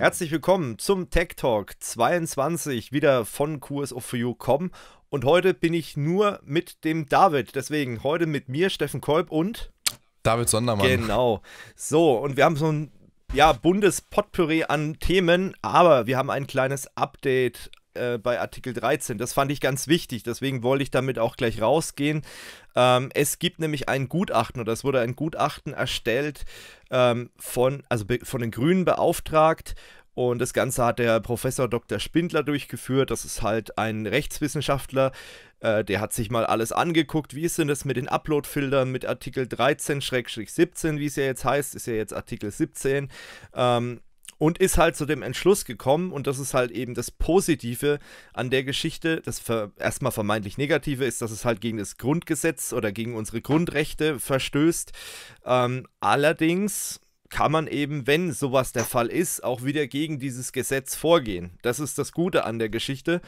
Herzlich willkommen zum Tech Talk 22, wieder von QSO4U.com. Und heute bin ich nur mit dem David. Deswegen heute mit mir, Steffen Kolb und David Sondermann. Genau. So, und wir haben so ein ja, buntes Potpourri an Themen, aber wir haben ein kleines Update äh, bei Artikel 13. Das fand ich ganz wichtig, deswegen wollte ich damit auch gleich rausgehen. Ähm, es gibt nämlich ein Gutachten oder es wurde ein Gutachten erstellt ähm, von, also von den Grünen beauftragt und das Ganze hat der Professor Dr. Spindler durchgeführt. Das ist halt ein Rechtswissenschaftler. Äh, der hat sich mal alles angeguckt. Wie ist denn das mit den Upload-Filtern mit Artikel 13-17, wie es ja jetzt heißt? Ist ja jetzt Artikel 17. Ähm, und ist halt zu dem Entschluss gekommen, und das ist halt eben das Positive an der Geschichte, das erstmal vermeintlich Negative ist, dass es halt gegen das Grundgesetz oder gegen unsere Grundrechte verstößt. Ähm, allerdings kann man eben, wenn sowas der Fall ist, auch wieder gegen dieses Gesetz vorgehen. Das ist das Gute an der Geschichte.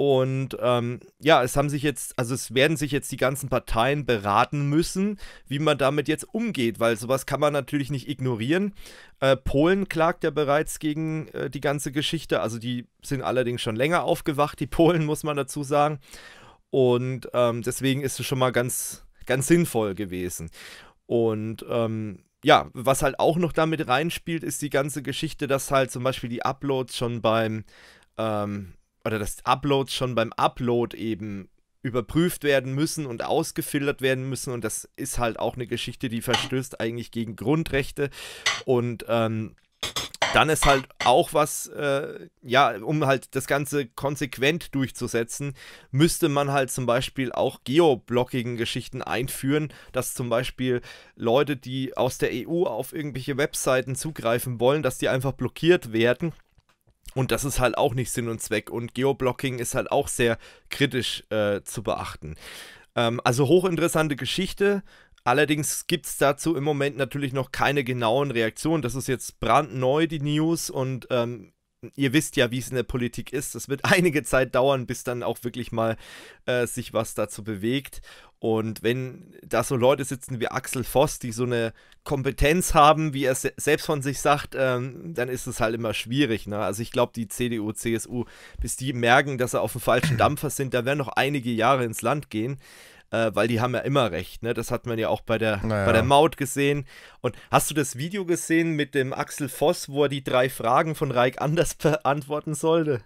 Und ähm, ja, es haben sich jetzt, also es werden sich jetzt die ganzen Parteien beraten müssen, wie man damit jetzt umgeht, weil sowas kann man natürlich nicht ignorieren. Äh, Polen klagt ja bereits gegen äh, die ganze Geschichte, also die sind allerdings schon länger aufgewacht, die Polen, muss man dazu sagen. Und ähm, deswegen ist es schon mal ganz, ganz sinnvoll gewesen. Und ähm, ja, was halt auch noch damit reinspielt, ist die ganze Geschichte, dass halt zum Beispiel die Uploads schon beim ähm, oder dass Uploads schon beim Upload eben überprüft werden müssen und ausgefiltert werden müssen. Und das ist halt auch eine Geschichte, die verstößt eigentlich gegen Grundrechte. Und ähm, dann ist halt auch was, äh, ja, um halt das Ganze konsequent durchzusetzen, müsste man halt zum Beispiel auch Geoblocking-Geschichten einführen, dass zum Beispiel Leute, die aus der EU auf irgendwelche Webseiten zugreifen wollen, dass die einfach blockiert werden und das ist halt auch nicht Sinn und Zweck. Und Geoblocking ist halt auch sehr kritisch äh, zu beachten. Ähm, also hochinteressante Geschichte. Allerdings gibt es dazu im Moment natürlich noch keine genauen Reaktionen. Das ist jetzt brandneu, die News. Und ähm, ihr wisst ja, wie es in der Politik ist. Es wird einige Zeit dauern, bis dann auch wirklich mal äh, sich was dazu bewegt. Und wenn da so Leute sitzen wie Axel Voss, die so eine Kompetenz haben, wie er se selbst von sich sagt, ähm, dann ist es halt immer schwierig. Ne? Also ich glaube, die CDU, CSU, bis die merken, dass sie auf dem falschen Dampfer sind, da werden noch einige Jahre ins Land gehen äh, weil die haben ja immer recht. Ne? Das hat man ja auch bei der, naja. bei der Maut gesehen. Und hast du das Video gesehen mit dem Axel Voss, wo er die drei Fragen von Reik anders beantworten sollte?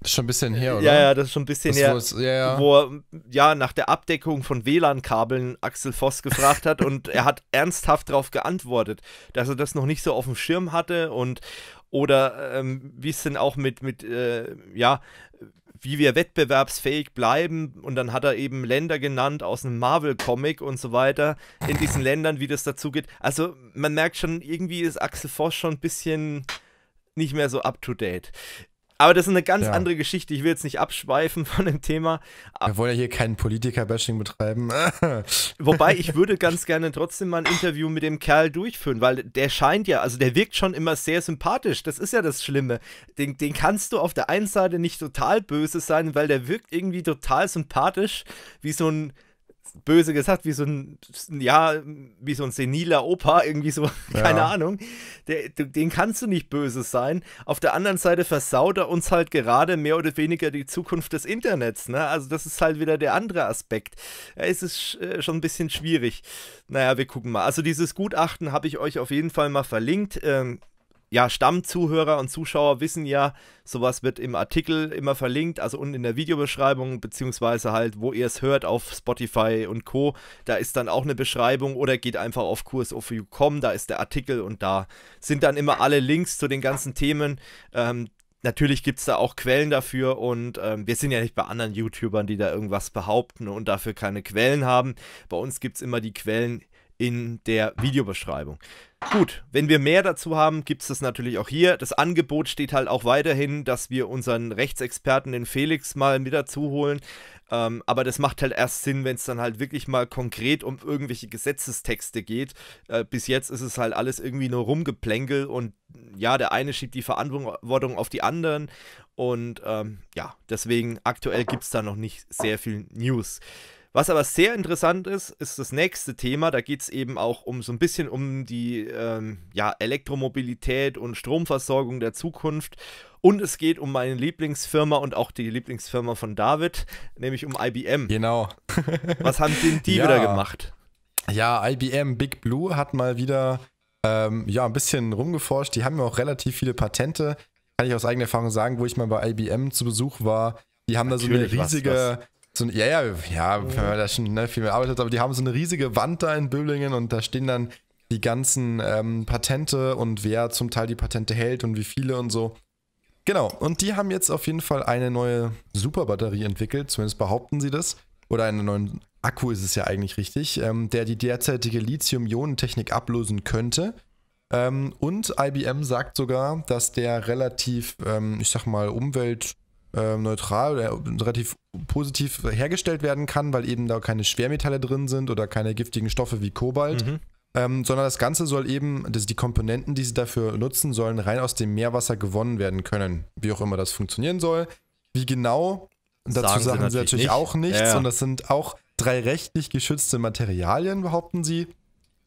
Das ist schon ein bisschen her, äh, oder? Ja, ja, das ist schon ein bisschen das her. Ist, ja, ja. Wo er ja, nach der Abdeckung von WLAN-Kabeln Axel Voss gefragt hat und er hat ernsthaft darauf geantwortet, dass er das noch nicht so auf dem Schirm hatte und oder ähm, wie es denn auch mit, mit äh, ja, wie wir wettbewerbsfähig bleiben. Und dann hat er eben Länder genannt aus einem Marvel-Comic und so weiter, in diesen Ländern, wie das dazu geht. Also man merkt schon, irgendwie ist Axel Voss schon ein bisschen nicht mehr so up-to-date. Aber das ist eine ganz ja. andere Geschichte. Ich will jetzt nicht abschweifen von dem Thema. Wir wollen ja hier keinen Politiker-Bashing betreiben. Wobei, ich würde ganz gerne trotzdem mal ein Interview mit dem Kerl durchführen, weil der scheint ja, also der wirkt schon immer sehr sympathisch. Das ist ja das Schlimme. Den, den kannst du auf der einen Seite nicht total böse sein, weil der wirkt irgendwie total sympathisch, wie so ein böse gesagt, wie so ein, ja, wie so ein seniler Opa, irgendwie so, keine ja. Ahnung. Der, den kannst du nicht böse sein. Auf der anderen Seite versaut er uns halt gerade mehr oder weniger die Zukunft des Internets, ne? Also das ist halt wieder der andere Aspekt. Ja, es ist äh, schon ein bisschen schwierig. Naja, wir gucken mal. Also dieses Gutachten habe ich euch auf jeden Fall mal verlinkt. Ähm, ja, Stammzuhörer und Zuschauer wissen ja, sowas wird im Artikel immer verlinkt, also unten in der Videobeschreibung, beziehungsweise halt, wo ihr es hört auf Spotify und Co. Da ist dann auch eine Beschreibung oder geht einfach auf kursofu.com, da ist der Artikel und da sind dann immer alle Links zu den ganzen Themen. Ähm, natürlich gibt es da auch Quellen dafür und ähm, wir sind ja nicht bei anderen YouTubern, die da irgendwas behaupten und dafür keine Quellen haben. Bei uns gibt es immer die Quellen in der Videobeschreibung. Gut, wenn wir mehr dazu haben, gibt es das natürlich auch hier. Das Angebot steht halt auch weiterhin, dass wir unseren Rechtsexperten, den Felix, mal mit dazu holen. Ähm, aber das macht halt erst Sinn, wenn es dann halt wirklich mal konkret um irgendwelche Gesetzestexte geht. Äh, bis jetzt ist es halt alles irgendwie nur rumgeplänkel und ja, der eine schiebt die Verantwortung auf die anderen. Und ähm, ja, deswegen aktuell gibt es da noch nicht sehr viel News. Was aber sehr interessant ist, ist das nächste Thema. Da geht es eben auch um so ein bisschen um die ähm, ja, Elektromobilität und Stromversorgung der Zukunft. Und es geht um meine Lieblingsfirma und auch die Lieblingsfirma von David, nämlich um IBM. Genau. Was haben denn die ja. wieder gemacht? Ja, IBM Big Blue hat mal wieder ähm, ja, ein bisschen rumgeforscht. Die haben ja auch relativ viele Patente. Kann ich aus eigener Erfahrung sagen, wo ich mal bei IBM zu Besuch war. Die haben Natürlich da so eine riesige was, was so ein, ja, ja, ja, wenn man da schon ne, viel mehr arbeitet, aber die haben so eine riesige Wand da in Böblingen und da stehen dann die ganzen ähm, Patente und wer zum Teil die Patente hält und wie viele und so. Genau, und die haben jetzt auf jeden Fall eine neue Superbatterie entwickelt, zumindest behaupten sie das. Oder einen neuen Akku ist es ja eigentlich richtig, ähm, der die derzeitige Lithium-Ionen-Technik ablösen könnte. Ähm, und IBM sagt sogar, dass der relativ, ähm, ich sag mal, umwelt- ähm, neutral oder äh, relativ positiv hergestellt werden kann, weil eben da keine Schwermetalle drin sind oder keine giftigen Stoffe wie Kobalt. Mhm. Ähm, sondern das Ganze soll eben, dass die Komponenten, die sie dafür nutzen sollen, rein aus dem Meerwasser gewonnen werden können. Wie auch immer das funktionieren soll. Wie genau, dazu sagen, sagen sie natürlich, nicht. auch nichts. ja. Und das sind auch drei rechtlich geschützte Materialien, behaupten sie.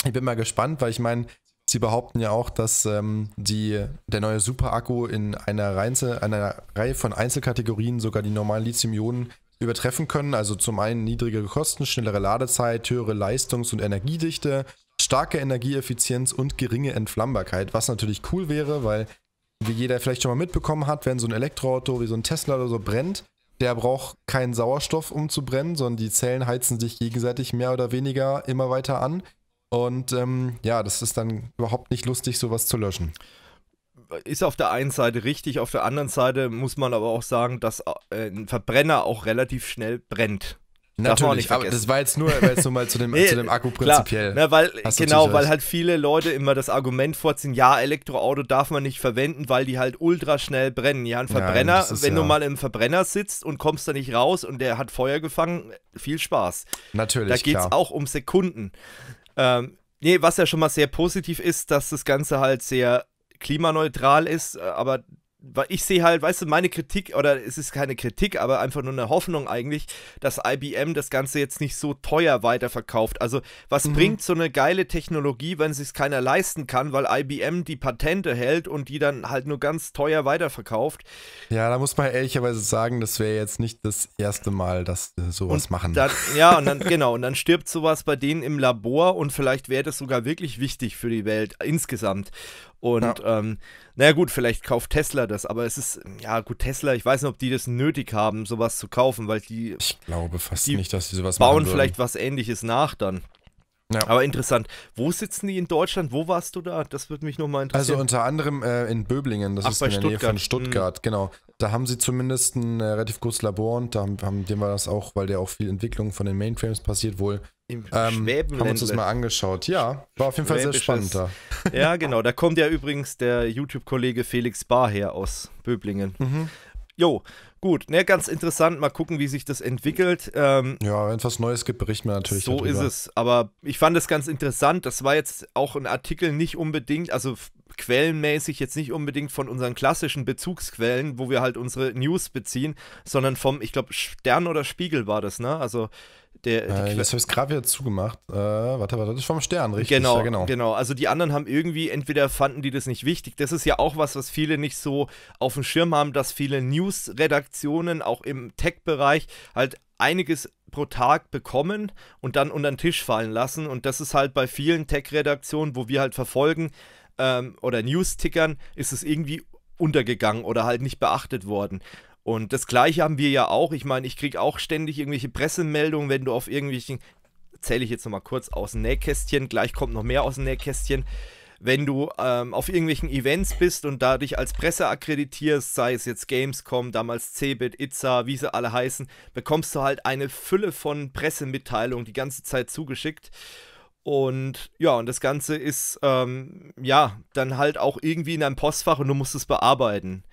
Ich bin mal gespannt, weil ich meine, Sie behaupten ja auch, dass ähm, die, der neue Super-Akku in einer, Reinze, einer Reihe von Einzelkategorien sogar die normalen Lithium-Ionen übertreffen können. Also zum einen niedrigere Kosten, schnellere Ladezeit, höhere Leistungs- und Energiedichte, starke Energieeffizienz und geringe Entflammbarkeit, was natürlich cool wäre, weil wie jeder vielleicht schon mal mitbekommen hat, wenn so ein Elektroauto wie so ein Tesla oder so brennt, der braucht keinen Sauerstoff, um zu brennen, sondern die Zellen heizen sich gegenseitig mehr oder weniger immer weiter an. Und ähm, ja, das ist dann überhaupt nicht lustig, sowas zu löschen. Ist auf der einen Seite richtig, auf der anderen Seite muss man aber auch sagen, dass äh, ein Verbrenner auch relativ schnell brennt. Natürlich, aber das war jetzt nur, war jetzt nur mal zu dem, nee, zu dem Akku prinzipiell. Klar, weil, genau, weil halt viele Leute immer das Argument vorziehen, ja, Elektroauto darf man nicht verwenden, weil die halt ultra schnell brennen. Ja, ein Verbrenner, ja, ist, wenn ja. du mal im Verbrenner sitzt und kommst da nicht raus und der hat Feuer gefangen, viel Spaß. Natürlich. Da geht es auch um Sekunden. Ähm, nee, was ja schon mal sehr positiv ist, dass das Ganze halt sehr klimaneutral ist, äh, aber ich sehe halt, weißt du, meine Kritik, oder es ist keine Kritik, aber einfach nur eine Hoffnung eigentlich, dass IBM das Ganze jetzt nicht so teuer weiterverkauft. Also, was mhm. bringt so eine geile Technologie, wenn es sich keiner leisten kann, weil IBM die Patente hält und die dann halt nur ganz teuer weiterverkauft? Ja, da muss man ehrlicherweise sagen, das wäre jetzt nicht das erste Mal, dass äh, sowas und machen. Dann, ja, und dann, genau, und dann stirbt sowas bei denen im Labor und vielleicht wäre das sogar wirklich wichtig für die Welt insgesamt. Und ja. ähm, naja gut, vielleicht kauft Tesla das, aber es ist, ja gut, Tesla, ich weiß nicht, ob die das nötig haben, sowas zu kaufen, weil die. Ich glaube fast die nicht, dass sie sowas bauen. Bauen vielleicht was ähnliches nach dann. Ja. Aber interessant. Wo sitzen die in Deutschland? Wo warst du da? Das würde mich nochmal also interessieren. Also unter anderem äh, in Böblingen, das Ach, ist in der Stuttgart. Nähe von Stuttgart, mhm. genau. Da haben sie zumindest ein äh, relativ großes Labor und da haben, haben, dem war das auch, weil der auch viel Entwicklung von den Mainframes passiert, wohl im ähm, Schwäbenländle. Haben uns das mal angeschaut. Ja, war auf jeden Fall sehr spannend da. Ja, genau. Da kommt ja übrigens der YouTube-Kollege Felix Bar her aus Böblingen. Mhm. Jo, gut. Ne, ganz interessant. Mal gucken, wie sich das entwickelt. Ähm, ja, wenn es was Neues gibt, berichten wir natürlich. So darüber. ist es. Aber ich fand es ganz interessant. Das war jetzt auch ein Artikel nicht unbedingt. Also quellenmäßig jetzt nicht unbedingt von unseren klassischen Bezugsquellen, wo wir halt unsere News beziehen, sondern vom, ich glaube, Stern oder Spiegel war das, ne? Also der, äh, jetzt habe ich es gerade wieder zugemacht. Äh, warte, warte, das ist vom Stern, richtig? Genau, ja, genau, genau. Also die anderen haben irgendwie, entweder fanden die das nicht wichtig. Das ist ja auch was, was viele nicht so auf dem Schirm haben, dass viele News-Redaktionen auch im Tech-Bereich halt einiges pro Tag bekommen und dann unter den Tisch fallen lassen. Und das ist halt bei vielen Tech-Redaktionen, wo wir halt verfolgen, ähm, oder News-Tickern ist es irgendwie untergegangen oder halt nicht beachtet worden. Und das gleiche haben wir ja auch. Ich meine, ich kriege auch ständig irgendwelche Pressemeldungen, wenn du auf irgendwelchen, zähle ich jetzt nochmal kurz aus dem Nähkästchen, gleich kommt noch mehr aus dem Nähkästchen, wenn du ähm, auf irgendwelchen Events bist und da dich als Presse akkreditierst, sei es jetzt Gamescom, damals Cebit, Itza, wie sie alle heißen, bekommst du halt eine Fülle von Pressemitteilungen die ganze Zeit zugeschickt. Und ja, und das Ganze ist ähm, ja dann halt auch irgendwie in einem Postfach und du musst es bearbeiten.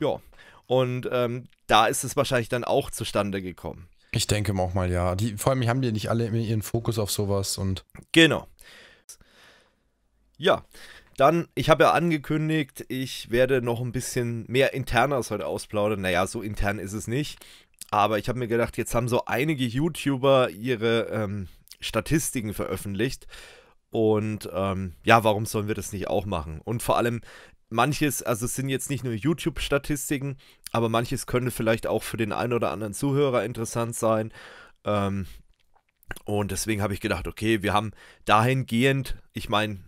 Ja. Und ähm, da ist es wahrscheinlich dann auch zustande gekommen. Ich denke auch mal, ja. Die, vor allem haben die nicht alle ihren Fokus auf sowas und. Genau. Ja. Dann, ich habe ja angekündigt, ich werde noch ein bisschen mehr Internas heute ausplaudern. Naja, so intern ist es nicht. Aber ich habe mir gedacht, jetzt haben so einige YouTuber ihre ähm, Statistiken veröffentlicht. Und ähm, ja, warum sollen wir das nicht auch machen? Und vor allem, manches, also es sind jetzt nicht nur YouTube-Statistiken, aber manches könnte vielleicht auch für den einen oder anderen Zuhörer interessant sein. Ähm, und deswegen habe ich gedacht, okay, wir haben dahingehend, ich meine,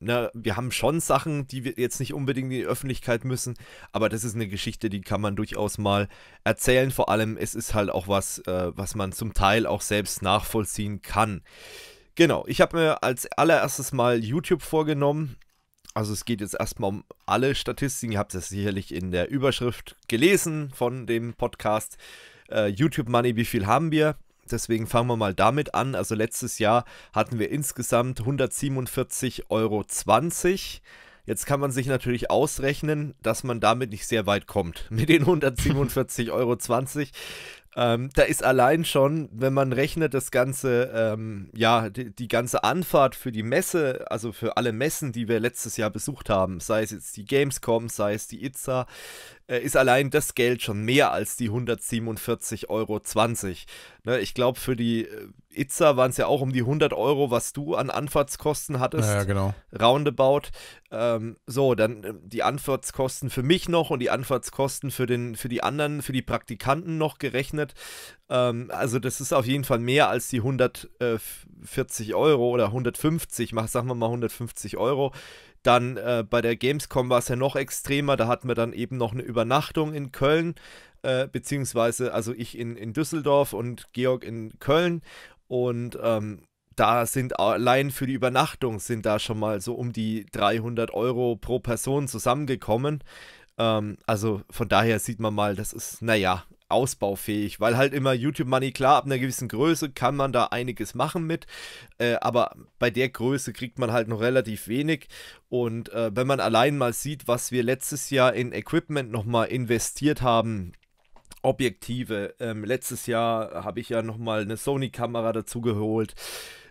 ne, wir haben schon Sachen, die wir jetzt nicht unbedingt in die Öffentlichkeit müssen, aber das ist eine Geschichte, die kann man durchaus mal erzählen. Vor allem, es ist halt auch was, äh, was man zum Teil auch selbst nachvollziehen kann. Genau, ich habe mir als allererstes mal YouTube vorgenommen. Also es geht jetzt erstmal um alle Statistiken. Ihr habt das sicherlich in der Überschrift gelesen von dem Podcast. Äh, YouTube Money, wie viel haben wir? Deswegen fangen wir mal damit an. Also letztes Jahr hatten wir insgesamt 147,20 Euro. Jetzt kann man sich natürlich ausrechnen, dass man damit nicht sehr weit kommt. Mit den 147,20 Euro. Ähm, da ist allein schon, wenn man rechnet, das ganze, ähm, ja, die, die, ganze Anfahrt für die Messe, also für alle Messen, die wir letztes Jahr besucht haben, sei es jetzt die Gamescom, sei es die Itza, äh, ist allein das Geld schon mehr als die 147,20 Euro. Ne, ich glaube, für die äh, Itza waren es ja auch um die 100 Euro, was du an Anfahrtskosten hattest. Ja, genau. Roundabout. Ähm, so, dann äh, die Anfahrtskosten für mich noch und die Anfahrtskosten für, den, für die anderen, für die Praktikanten noch gerechnet. Ähm, also, das ist auf jeden Fall mehr als die 140 Euro oder 150, sagen wir mal 150 Euro, dann äh, bei der Gamescom war es ja noch extremer. Da hatten wir dann eben noch eine Übernachtung in Köln, äh, beziehungsweise also ich in, in Düsseldorf und Georg in Köln. Und ähm, da sind allein für die Übernachtung sind da schon mal so um die 300 Euro pro Person zusammengekommen. Ähm, also von daher sieht man mal, das ist, naja, ausbaufähig, weil halt immer YouTube Money, klar, ab einer gewissen Größe kann man da einiges machen mit, äh, aber bei der Größe kriegt man halt noch relativ wenig. Und äh, wenn man allein mal sieht, was wir letztes Jahr in Equipment nochmal investiert haben, Objektive, ähm, letztes Jahr habe ich ja nochmal eine Sony-Kamera dazu geholt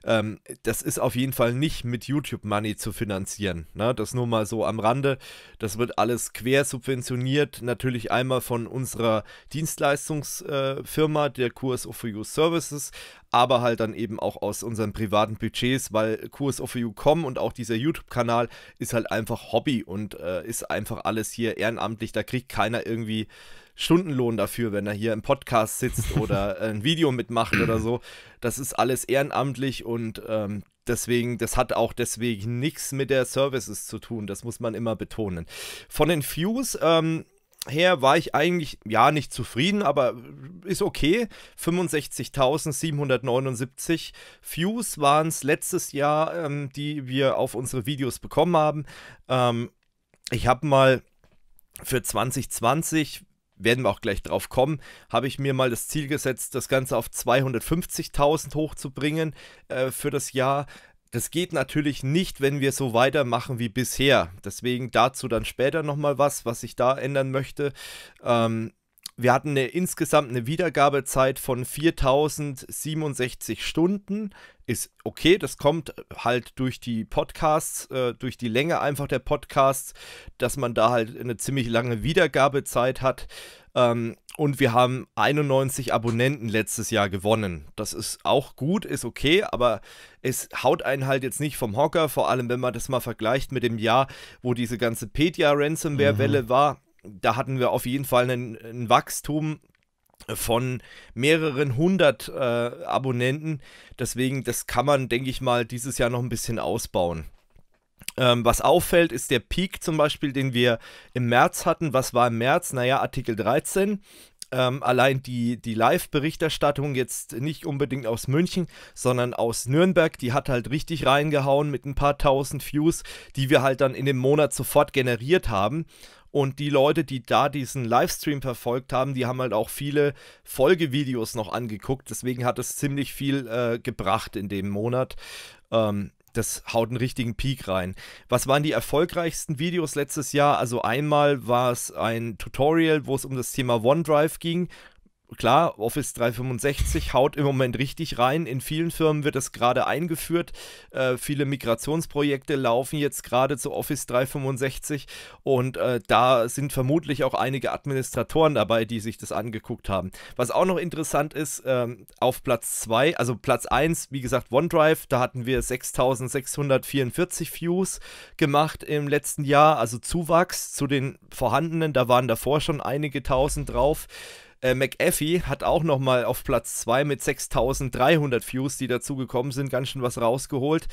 ähm, das ist auf jeden Fall nicht mit YouTube-Money zu finanzieren. Ne? Das nur mal so am Rande. Das wird alles quer subventioniert. Natürlich einmal von unserer Dienstleistungsfirma, äh, der Kurs of You Services, aber halt dann eben auch aus unseren privaten Budgets, weil Kurs of You You.com und auch dieser YouTube-Kanal ist halt einfach Hobby und äh, ist einfach alles hier ehrenamtlich. Da kriegt keiner irgendwie Stundenlohn dafür, wenn er hier im Podcast sitzt oder äh, ein Video mitmacht oder so. Das ist alles ehrenamtlich und ähm, deswegen, das hat auch deswegen nichts mit der Services zu tun. Das muss man immer betonen. Von den Views, ähm, her war ich eigentlich, ja, nicht zufrieden, aber ist okay. 65.779 Views waren es letztes Jahr, ähm, die wir auf unsere Videos bekommen haben. Ähm, ich habe mal für 2020 werden wir auch gleich drauf kommen, habe ich mir mal das Ziel gesetzt, das Ganze auf 250.000 hochzubringen äh, für das Jahr. Das geht natürlich nicht, wenn wir so weitermachen wie bisher. Deswegen dazu dann später nochmal was, was ich da ändern möchte. Ähm, wir hatten eine, insgesamt eine Wiedergabezeit von 4067 Stunden. Ist okay, das kommt halt durch die Podcasts, äh, durch die Länge einfach der Podcasts, dass man da halt eine ziemlich lange Wiedergabezeit hat. Ähm, und wir haben 91 Abonnenten letztes Jahr gewonnen. Das ist auch gut, ist okay, aber es haut einen halt jetzt nicht vom Hocker, vor allem wenn man das mal vergleicht mit dem Jahr, wo diese ganze Pedia-Ransomware-Welle mhm. war da hatten wir auf jeden Fall einen, ein Wachstum von mehreren hundert äh, Abonnenten. Deswegen, das kann man, denke ich mal, dieses Jahr noch ein bisschen ausbauen. Ähm, was auffällt, ist der Peak zum Beispiel, den wir im März hatten. Was war im März? Naja, Artikel 13. Ähm, allein die, die Live-Berichterstattung jetzt nicht unbedingt aus München, sondern aus Nürnberg, die hat halt richtig reingehauen mit ein paar tausend Views, die wir halt dann in dem Monat sofort generiert haben. Und die Leute, die da diesen Livestream verfolgt haben, die haben halt auch viele Folgevideos noch angeguckt. Deswegen hat es ziemlich viel äh, gebracht in dem Monat. Ähm, das haut einen richtigen Peak rein. Was waren die erfolgreichsten Videos letztes Jahr? Also einmal war es ein Tutorial, wo es um das Thema OneDrive ging klar, Office 365 haut im Moment richtig rein. In vielen Firmen wird es gerade eingeführt. Äh, viele Migrationsprojekte laufen jetzt gerade zu Office 365 und äh, da sind vermutlich auch einige Administratoren dabei, die sich das angeguckt haben. Was auch noch interessant ist, ähm, auf Platz 2, also Platz 1, wie gesagt, OneDrive, da hatten wir 6644 Views gemacht im letzten Jahr, also Zuwachs zu den vorhandenen, da waren davor schon einige tausend drauf. Äh, McAfee hat auch nochmal auf Platz 2 mit 6300 Views, die dazugekommen sind, ganz schön was rausgeholt.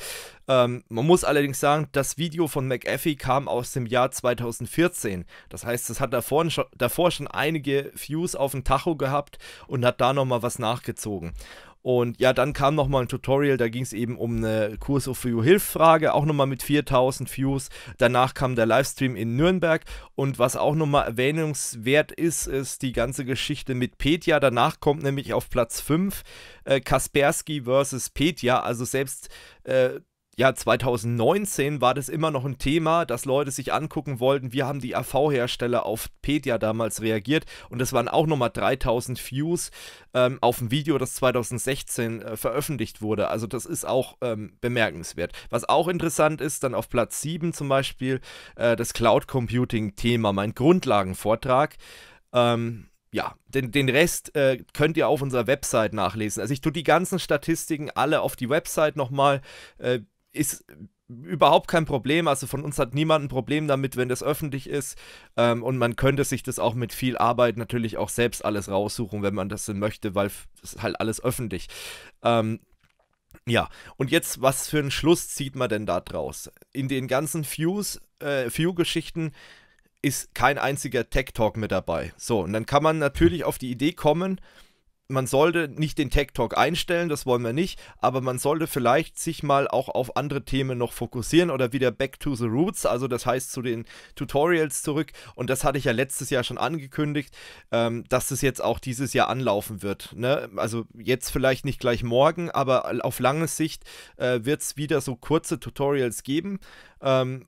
Ähm, man muss allerdings sagen, das Video von McAfee kam aus dem Jahr 2014. Das heißt, es hat davor schon, davor schon einige Views auf dem Tacho gehabt und hat da nochmal was nachgezogen. Und ja, dann kam nochmal ein Tutorial, da ging es eben um eine Kurs of View Hilffrage, auch nochmal mit 4000 Views. Danach kam der Livestream in Nürnberg. Und was auch nochmal erwähnungswert ist, ist die ganze Geschichte mit Petja. Danach kommt nämlich auf Platz 5 äh, Kaspersky versus Petja. Also selbst äh, ja, 2019 war das immer noch ein Thema, dass Leute sich angucken wollten, wie haben die AV-Hersteller auf Pedia damals reagiert und das waren auch nochmal 3000 Views ähm, auf ein Video, das 2016 äh, veröffentlicht wurde. Also das ist auch ähm, bemerkenswert. Was auch interessant ist, dann auf Platz 7 zum Beispiel äh, das Cloud Computing-Thema, mein Grundlagenvortrag. Ähm, ja, den, den Rest äh, könnt ihr auf unserer Website nachlesen. Also ich tue die ganzen Statistiken alle auf die Website nochmal. Äh, ist überhaupt kein Problem. Also von uns hat niemand ein Problem damit, wenn das öffentlich ist. Ähm, und man könnte sich das auch mit viel Arbeit natürlich auch selbst alles raussuchen, wenn man das denn möchte, weil es halt alles öffentlich. Ähm, ja, und jetzt, was für einen Schluss zieht man denn da draus? In den ganzen Views, äh, View-Geschichten ist kein einziger Tech-Talk mit dabei. So, und dann kann man natürlich hm. auf die Idee kommen, man sollte nicht den Tech Talk einstellen, das wollen wir nicht, aber man sollte vielleicht sich mal auch auf andere Themen noch fokussieren oder wieder back to the roots, also das heißt zu den Tutorials zurück. Und das hatte ich ja letztes Jahr schon angekündigt, ähm, dass es jetzt auch dieses Jahr anlaufen wird. Ne? Also jetzt vielleicht nicht gleich morgen, aber auf lange Sicht äh, wird es wieder so kurze Tutorials geben. Ähm,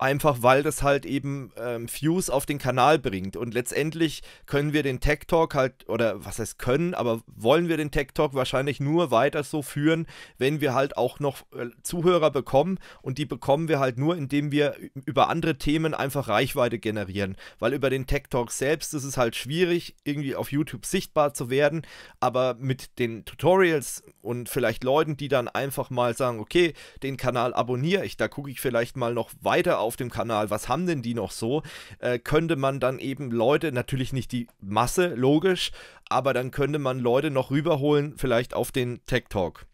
einfach weil das halt eben ähm, Views auf den Kanal bringt. Und letztendlich können wir den Tech Talk halt, oder was heißt können, aber wollen wir den Tech Talk wahrscheinlich nur weiter so führen, wenn wir halt auch noch äh, Zuhörer bekommen. Und die bekommen wir halt nur, indem wir über andere Themen einfach Reichweite generieren. Weil über den Tech Talk selbst ist es halt schwierig, irgendwie auf YouTube sichtbar zu werden. Aber mit den Tutorials und vielleicht Leuten, die dann einfach mal sagen, okay, den Kanal abonniere ich, da gucke ich vielleicht mal noch weiter auf auf dem Kanal, was haben denn die noch so, äh, könnte man dann eben Leute, natürlich nicht die Masse, logisch, aber dann könnte man Leute noch rüberholen, vielleicht auf den Tech Talk.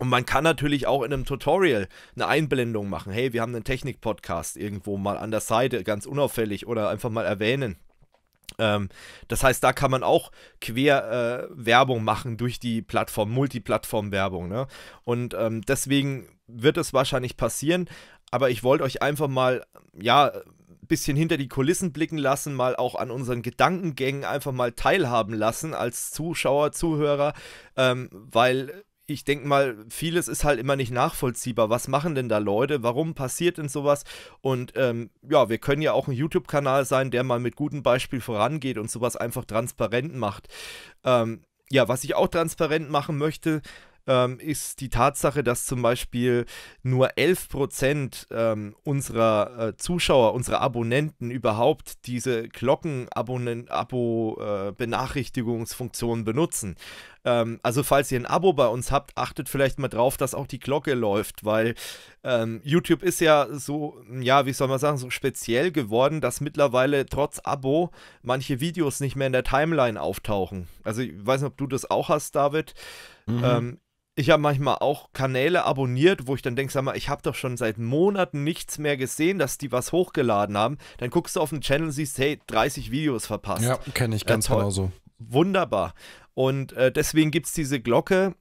Und man kann natürlich auch in einem Tutorial eine Einblendung machen. Hey, wir haben einen Technik-Podcast irgendwo mal an der Seite, ganz unauffällig oder einfach mal erwähnen. Ähm, das heißt, da kann man auch quer äh, Werbung machen durch die Plattform, Multiplattform-Werbung. Ne? Und ähm, deswegen wird es wahrscheinlich passieren, aber ich wollte euch einfach mal, ja, ein bisschen hinter die Kulissen blicken lassen, mal auch an unseren Gedankengängen einfach mal teilhaben lassen als Zuschauer, Zuhörer, ähm, weil ich denke mal, vieles ist halt immer nicht nachvollziehbar. Was machen denn da Leute? Warum passiert denn sowas? Und ähm, ja, wir können ja auch ein YouTube-Kanal sein, der mal mit gutem Beispiel vorangeht und sowas einfach transparent macht. Ähm, ja, was ich auch transparent machen möchte, ähm, ist die Tatsache, dass zum Beispiel nur 11% ähm, unserer äh, Zuschauer, unserer Abonnenten überhaupt diese Glocken-Abo-Benachrichtigungsfunktion äh, benutzen. Ähm, also falls ihr ein Abo bei uns habt, achtet vielleicht mal drauf, dass auch die Glocke läuft, weil ähm, YouTube ist ja so, ja, wie soll man sagen, so speziell geworden, dass mittlerweile trotz Abo manche Videos nicht mehr in der Timeline auftauchen. Also ich weiß nicht, ob du das auch hast, David. Mhm. Ähm, ich habe manchmal auch Kanäle abonniert, wo ich dann denke, sag mal, ich habe doch schon seit Monaten nichts mehr gesehen, dass die was hochgeladen haben. Dann guckst du auf den Channel und siehst, hey, 30 Videos verpasst. Ja, kenne ich ganz äh, genau so. Wunderbar. Und äh, deswegen gibt es diese Glocke.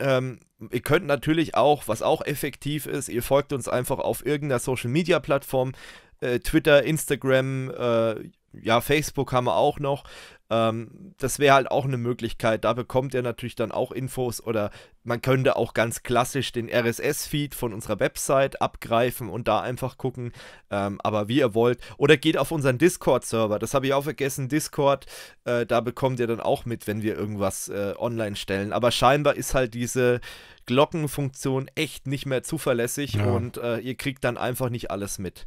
Ähm, ihr könnt natürlich auch, was auch effektiv ist, ihr folgt uns einfach auf irgendeiner Social Media Plattform, äh, Twitter, Instagram, äh, ja, Facebook haben wir auch noch. Ähm, das wäre halt auch eine Möglichkeit. Da bekommt ihr natürlich dann auch Infos oder man könnte auch ganz klassisch den RSS-Feed von unserer Website abgreifen und da einfach gucken. Ähm, aber wie ihr wollt. Oder geht auf unseren Discord-Server. Das habe ich auch vergessen. Discord, äh, da bekommt ihr dann auch mit, wenn wir irgendwas äh, online stellen. Aber scheinbar ist halt diese Glockenfunktion echt nicht mehr zuverlässig ja. und äh, ihr kriegt dann einfach nicht alles mit.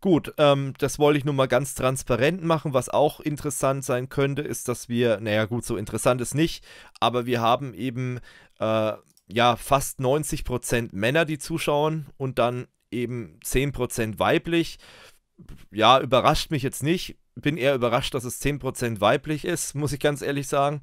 Gut, ähm, das wollte ich nur mal ganz transparent machen. Was auch interessant sein könnte, ist, dass wir, naja gut, so interessant ist nicht, aber wir haben eben äh, ja fast 90% Männer, die zuschauen und dann eben 10% weiblich. Ja, überrascht mich jetzt nicht. Bin eher überrascht, dass es 10% weiblich ist, muss ich ganz ehrlich sagen.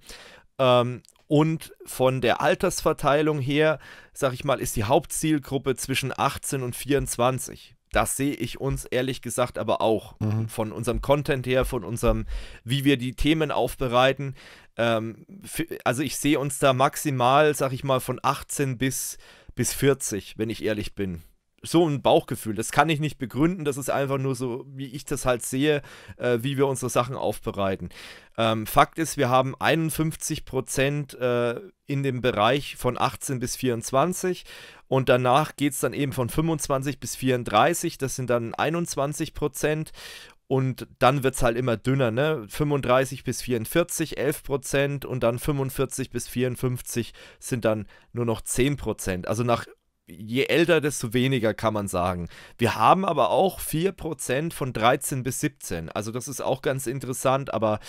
Ähm, und von der Altersverteilung her, sag ich mal, ist die Hauptzielgruppe zwischen 18 und 24 das sehe ich uns ehrlich gesagt aber auch. Mhm. Von unserem Content her, von unserem, wie wir die Themen aufbereiten. Ähm, also ich sehe uns da maximal, sag ich mal, von 18 bis, bis 40, wenn ich ehrlich bin so ein Bauchgefühl. Das kann ich nicht begründen. Das ist einfach nur so, wie ich das halt sehe, äh, wie wir unsere Sachen aufbereiten. Ähm, Fakt ist, wir haben 51 Prozent äh, in dem Bereich von 18 bis 24 und danach geht es dann eben von 25 bis 34. Das sind dann 21 Prozent und dann wird es halt immer dünner, ne? 35 bis 44, 11 Prozent und dann 45 bis 54 sind dann nur noch 10 Prozent. Also nach je älter, desto weniger kann man sagen. Wir haben aber auch 4% von 13 bis 17. Also das ist auch ganz interessant, aber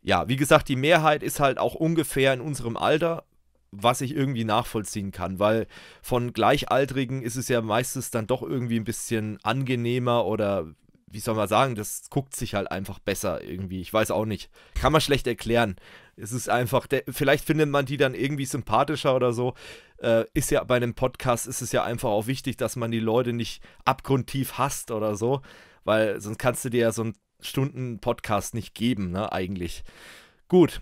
ja, wie gesagt, die Mehrheit ist halt auch ungefähr in unserem Alter, was ich irgendwie nachvollziehen kann, weil von Gleichaltrigen ist es ja meistens dann doch irgendwie ein bisschen angenehmer oder wie soll man sagen, das guckt sich halt einfach besser irgendwie. Ich weiß auch nicht. Kann man schlecht erklären. Es ist einfach, der, vielleicht findet man die dann irgendwie sympathischer oder so. Äh, ist ja bei einem Podcast ist es ja einfach auch wichtig, dass man die Leute nicht abgrundtief hasst oder so, weil sonst kannst du dir ja so einen Stunden-Podcast nicht geben, ne, eigentlich. Gut.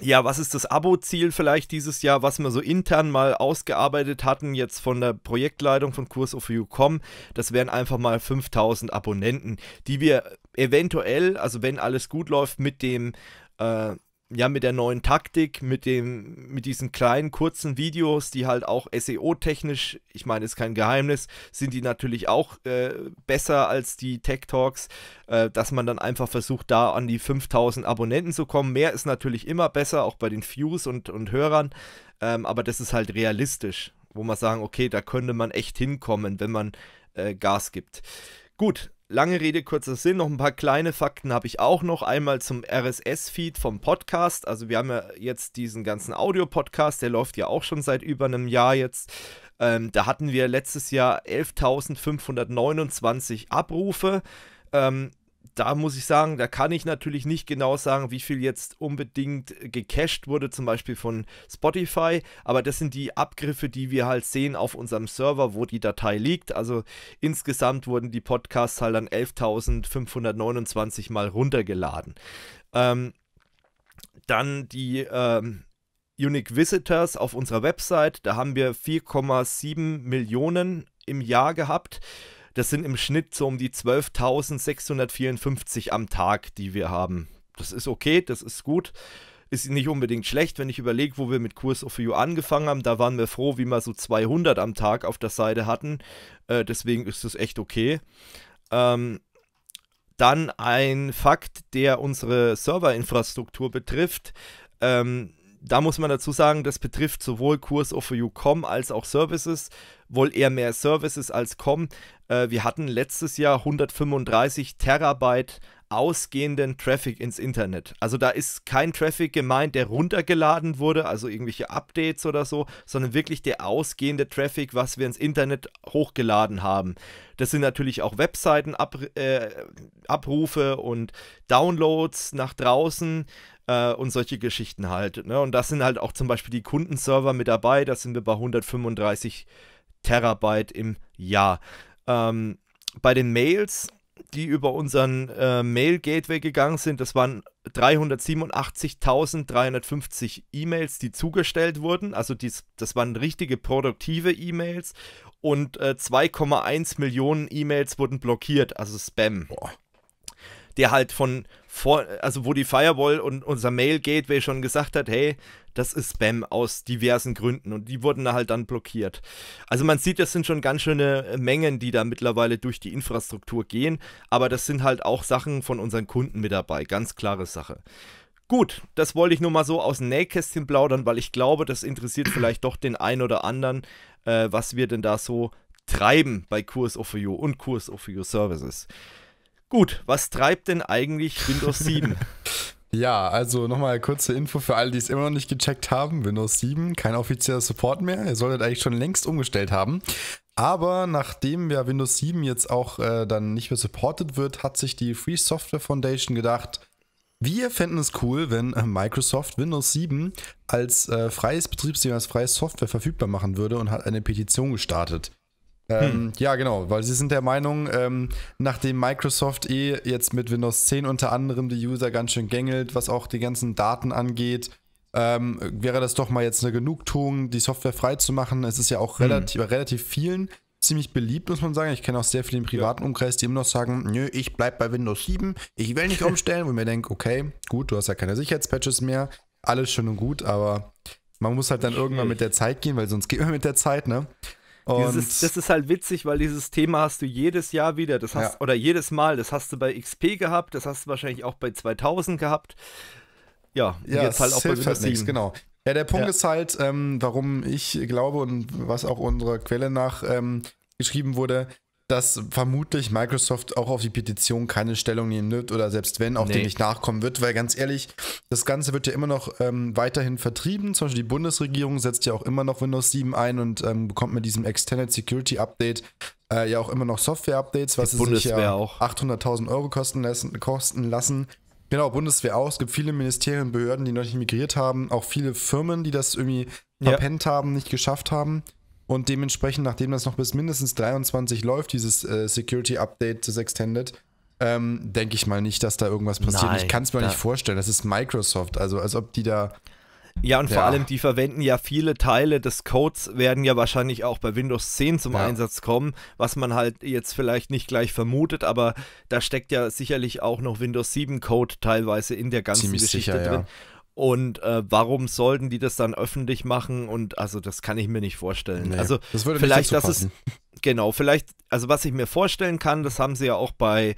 Ja, was ist das Abo-Ziel vielleicht dieses Jahr, was wir so intern mal ausgearbeitet hatten, jetzt von der Projektleitung von Kurs of You.com? Das wären einfach mal 5000 Abonnenten, die wir eventuell, also wenn alles gut läuft, mit dem äh, ja, mit der neuen Taktik, mit, dem, mit diesen kleinen, kurzen Videos, die halt auch SEO-technisch, ich meine, ist kein Geheimnis, sind die natürlich auch äh, besser als die Tech Talks, äh, dass man dann einfach versucht, da an die 5000 Abonnenten zu kommen. Mehr ist natürlich immer besser, auch bei den Views und, und Hörern, ähm, aber das ist halt realistisch, wo man sagen, okay, da könnte man echt hinkommen, wenn man äh, Gas gibt. Gut, lange Rede, kurzer Sinn, noch ein paar kleine Fakten habe ich auch noch. Einmal zum RSS-Feed vom Podcast. Also wir haben ja jetzt diesen ganzen Audio-Podcast, der läuft ja auch schon seit über einem Jahr jetzt. Ähm, da hatten wir letztes Jahr 11.529 Abrufe. Ähm, da muss ich sagen, da kann ich natürlich nicht genau sagen, wie viel jetzt unbedingt gecached wurde, zum Beispiel von Spotify, aber das sind die Abgriffe, die wir halt sehen auf unserem Server, wo die Datei liegt. Also insgesamt wurden die Podcasts halt dann 11.529 Mal runtergeladen. Ähm, dann die ähm, Unique Visitors auf unserer Website, da haben wir 4,7 Millionen im Jahr gehabt. Das sind im Schnitt so um die 12.654 am Tag, die wir haben. Das ist okay, das ist gut. Ist nicht unbedingt schlecht, wenn ich überlege, wo wir mit Kurs of You angefangen haben. Da waren wir froh, wie wir so 200 am Tag auf der Seite hatten. Äh, deswegen ist das echt okay. Ähm, dann ein Fakt, der unsere Serverinfrastruktur betrifft. Ähm, da muss man dazu sagen, das betrifft sowohl Kurs of You.com als auch Services wohl eher mehr Services als Com. Äh, wir hatten letztes Jahr 135 Terabyte ausgehenden Traffic ins Internet. Also da ist kein Traffic gemeint, der runtergeladen wurde, also irgendwelche Updates oder so, sondern wirklich der ausgehende Traffic, was wir ins Internet hochgeladen haben. Das sind natürlich auch Webseiten, Ab äh, Abrufe und Downloads nach draußen äh, und solche Geschichten halt. Ne? Und das sind halt auch zum Beispiel die Kundenserver mit dabei, da sind wir bei 135 Terabyte im Jahr. Ähm, bei den Mails, die über unseren äh, Mail-Gateway gegangen sind, das waren 387.350 E-Mails, die zugestellt wurden. Also dies, das waren richtige produktive E-Mails und äh, 2,1 Millionen E-Mails wurden blockiert, also Spam. Boah. Der halt von vor, also wo die Firewall und unser Mail-Gateway schon gesagt hat, hey, das ist Spam aus diversen Gründen und die wurden da halt dann blockiert. Also man sieht, das sind schon ganz schöne Mengen, die da mittlerweile durch die Infrastruktur gehen, aber das sind halt auch Sachen von unseren Kunden mit dabei, ganz klare Sache. Gut, das wollte ich nur mal so aus dem Nähkästchen plaudern, weil ich glaube, das interessiert vielleicht doch den einen oder anderen, äh, was wir denn da so treiben bei Kurs of You und Kurs of You Services. Gut, was treibt denn eigentlich Windows 7? Ja, also nochmal kurze Info für alle, die es immer noch nicht gecheckt haben. Windows 7, kein offizieller Support mehr. Ihr solltet eigentlich schon längst umgestellt haben. Aber nachdem ja Windows 7 jetzt auch äh, dann nicht mehr supported wird, hat sich die Free Software Foundation gedacht, wir fänden es cool, wenn äh, Microsoft Windows 7 als äh, freies Betriebssystem, als freie Software verfügbar machen würde und hat eine Petition gestartet. Ähm, hm. Ja, genau, weil sie sind der Meinung, ähm, nachdem Microsoft eh jetzt mit Windows 10 unter anderem die User ganz schön gängelt, was auch die ganzen Daten angeht, ähm, wäre das doch mal jetzt eine Genugtuung, die Software freizumachen. Es ist ja auch hm. relativ, hm. relativ vielen ziemlich beliebt, muss man sagen. Ich kenne auch sehr viele im privaten Umkreis, die immer noch sagen, nö, ich bleib bei Windows 7, ich will nicht umstellen, wo ich mir denke, okay, gut, du hast ja keine Sicherheitspatches mehr, alles schön und gut, aber man muss halt dann irgendwann mit der Zeit gehen, weil sonst geht man mit der Zeit, ne? Dieses, das ist halt witzig, weil dieses Thema hast du jedes Jahr wieder, das hast, ja. oder jedes Mal, das hast du bei XP gehabt, das hast du wahrscheinlich auch bei 2000 gehabt. Ja, ja jetzt halt auch bei Windows halt genau. Ja, der Punkt ja. ist halt, ähm, warum ich glaube und was auch unserer Quelle nach ähm, geschrieben wurde, dass vermutlich Microsoft auch auf die Petition keine Stellung nehmen wird oder selbst wenn, auch nee. dem nicht nachkommen wird, weil ganz ehrlich, das Ganze wird ja immer noch ähm, weiterhin vertrieben. Zum Beispiel die Bundesregierung setzt ja auch immer noch Windows 7 ein und ähm, bekommt mit diesem Extended Security Update äh, ja auch immer noch Software-Updates, was sich ja 800.000 Euro kosten lassen, kosten lassen. Genau, Bundeswehr auch. Es gibt viele Ministerien, Behörden, die noch nicht migriert haben, auch viele Firmen, die das irgendwie verpennt ja. haben, nicht geschafft haben. Und dementsprechend, nachdem das noch bis mindestens 23 läuft, dieses äh, Security Update des Extended, ähm, denke ich mal nicht, dass da irgendwas passiert. Nein, ich kann es mir da, nicht vorstellen. Das ist Microsoft, also als ob die da. Ja, und ja. vor allem, die verwenden ja viele Teile des Codes, werden ja wahrscheinlich auch bei Windows 10 zum ja. Einsatz kommen, was man halt jetzt vielleicht nicht gleich vermutet, aber da steckt ja sicherlich auch noch Windows 7 Code teilweise in der ganzen Ziemlich Geschichte sicher, drin. Ja. Und äh, warum sollten die das dann öffentlich machen? Und also das kann ich mir nicht vorstellen. Nee, also das vielleicht, das ist genau, vielleicht, also was ich mir vorstellen kann, das haben sie ja auch bei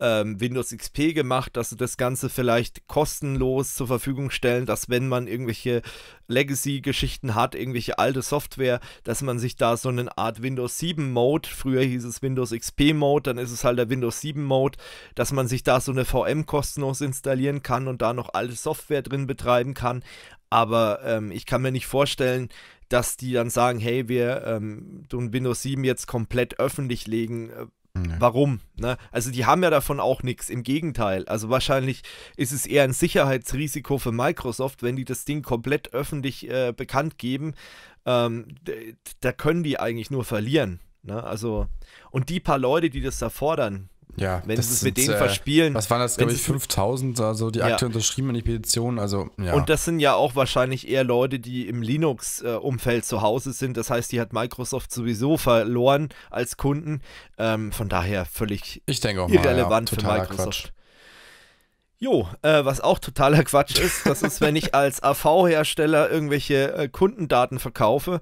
ähm, Windows XP gemacht, dass sie das Ganze vielleicht kostenlos zur Verfügung stellen, dass wenn man irgendwelche Legacy-Geschichten hat, irgendwelche alte Software, dass man sich da so eine Art Windows 7 Mode, früher hieß es Windows XP Mode, dann ist es halt der Windows 7 Mode, dass man sich da so eine VM kostenlos installieren kann und da noch alte Software drin betreiben kann. Aber ähm, ich kann mir nicht vorstellen, dass die dann sagen, hey, wir ähm, tun Windows 7 jetzt komplett öffentlich legen, äh, Nee. Warum? Ne? Also die haben ja davon auch nichts. Im Gegenteil. Also wahrscheinlich ist es eher ein Sicherheitsrisiko für Microsoft, wenn die das Ding komplett öffentlich äh, bekannt geben. Ähm, da können die eigentlich nur verlieren. Ne? Also, und die paar Leute, die das da fordern, ja, wenn sie es mit denen äh, verspielen. Was waren das, glaube ich, 5000, also die Akte ja. aktuell die Petitionen, also ja. Und das sind ja auch wahrscheinlich eher Leute, die im Linux-Umfeld zu Hause sind. Das heißt, die hat Microsoft sowieso verloren als Kunden. Ähm, von daher völlig ich denke auch mal, irrelevant ja, für Microsoft. Quatsch. Jo, äh, was auch totaler Quatsch ist, das ist, wenn ich als AV-Hersteller irgendwelche äh, Kundendaten verkaufe,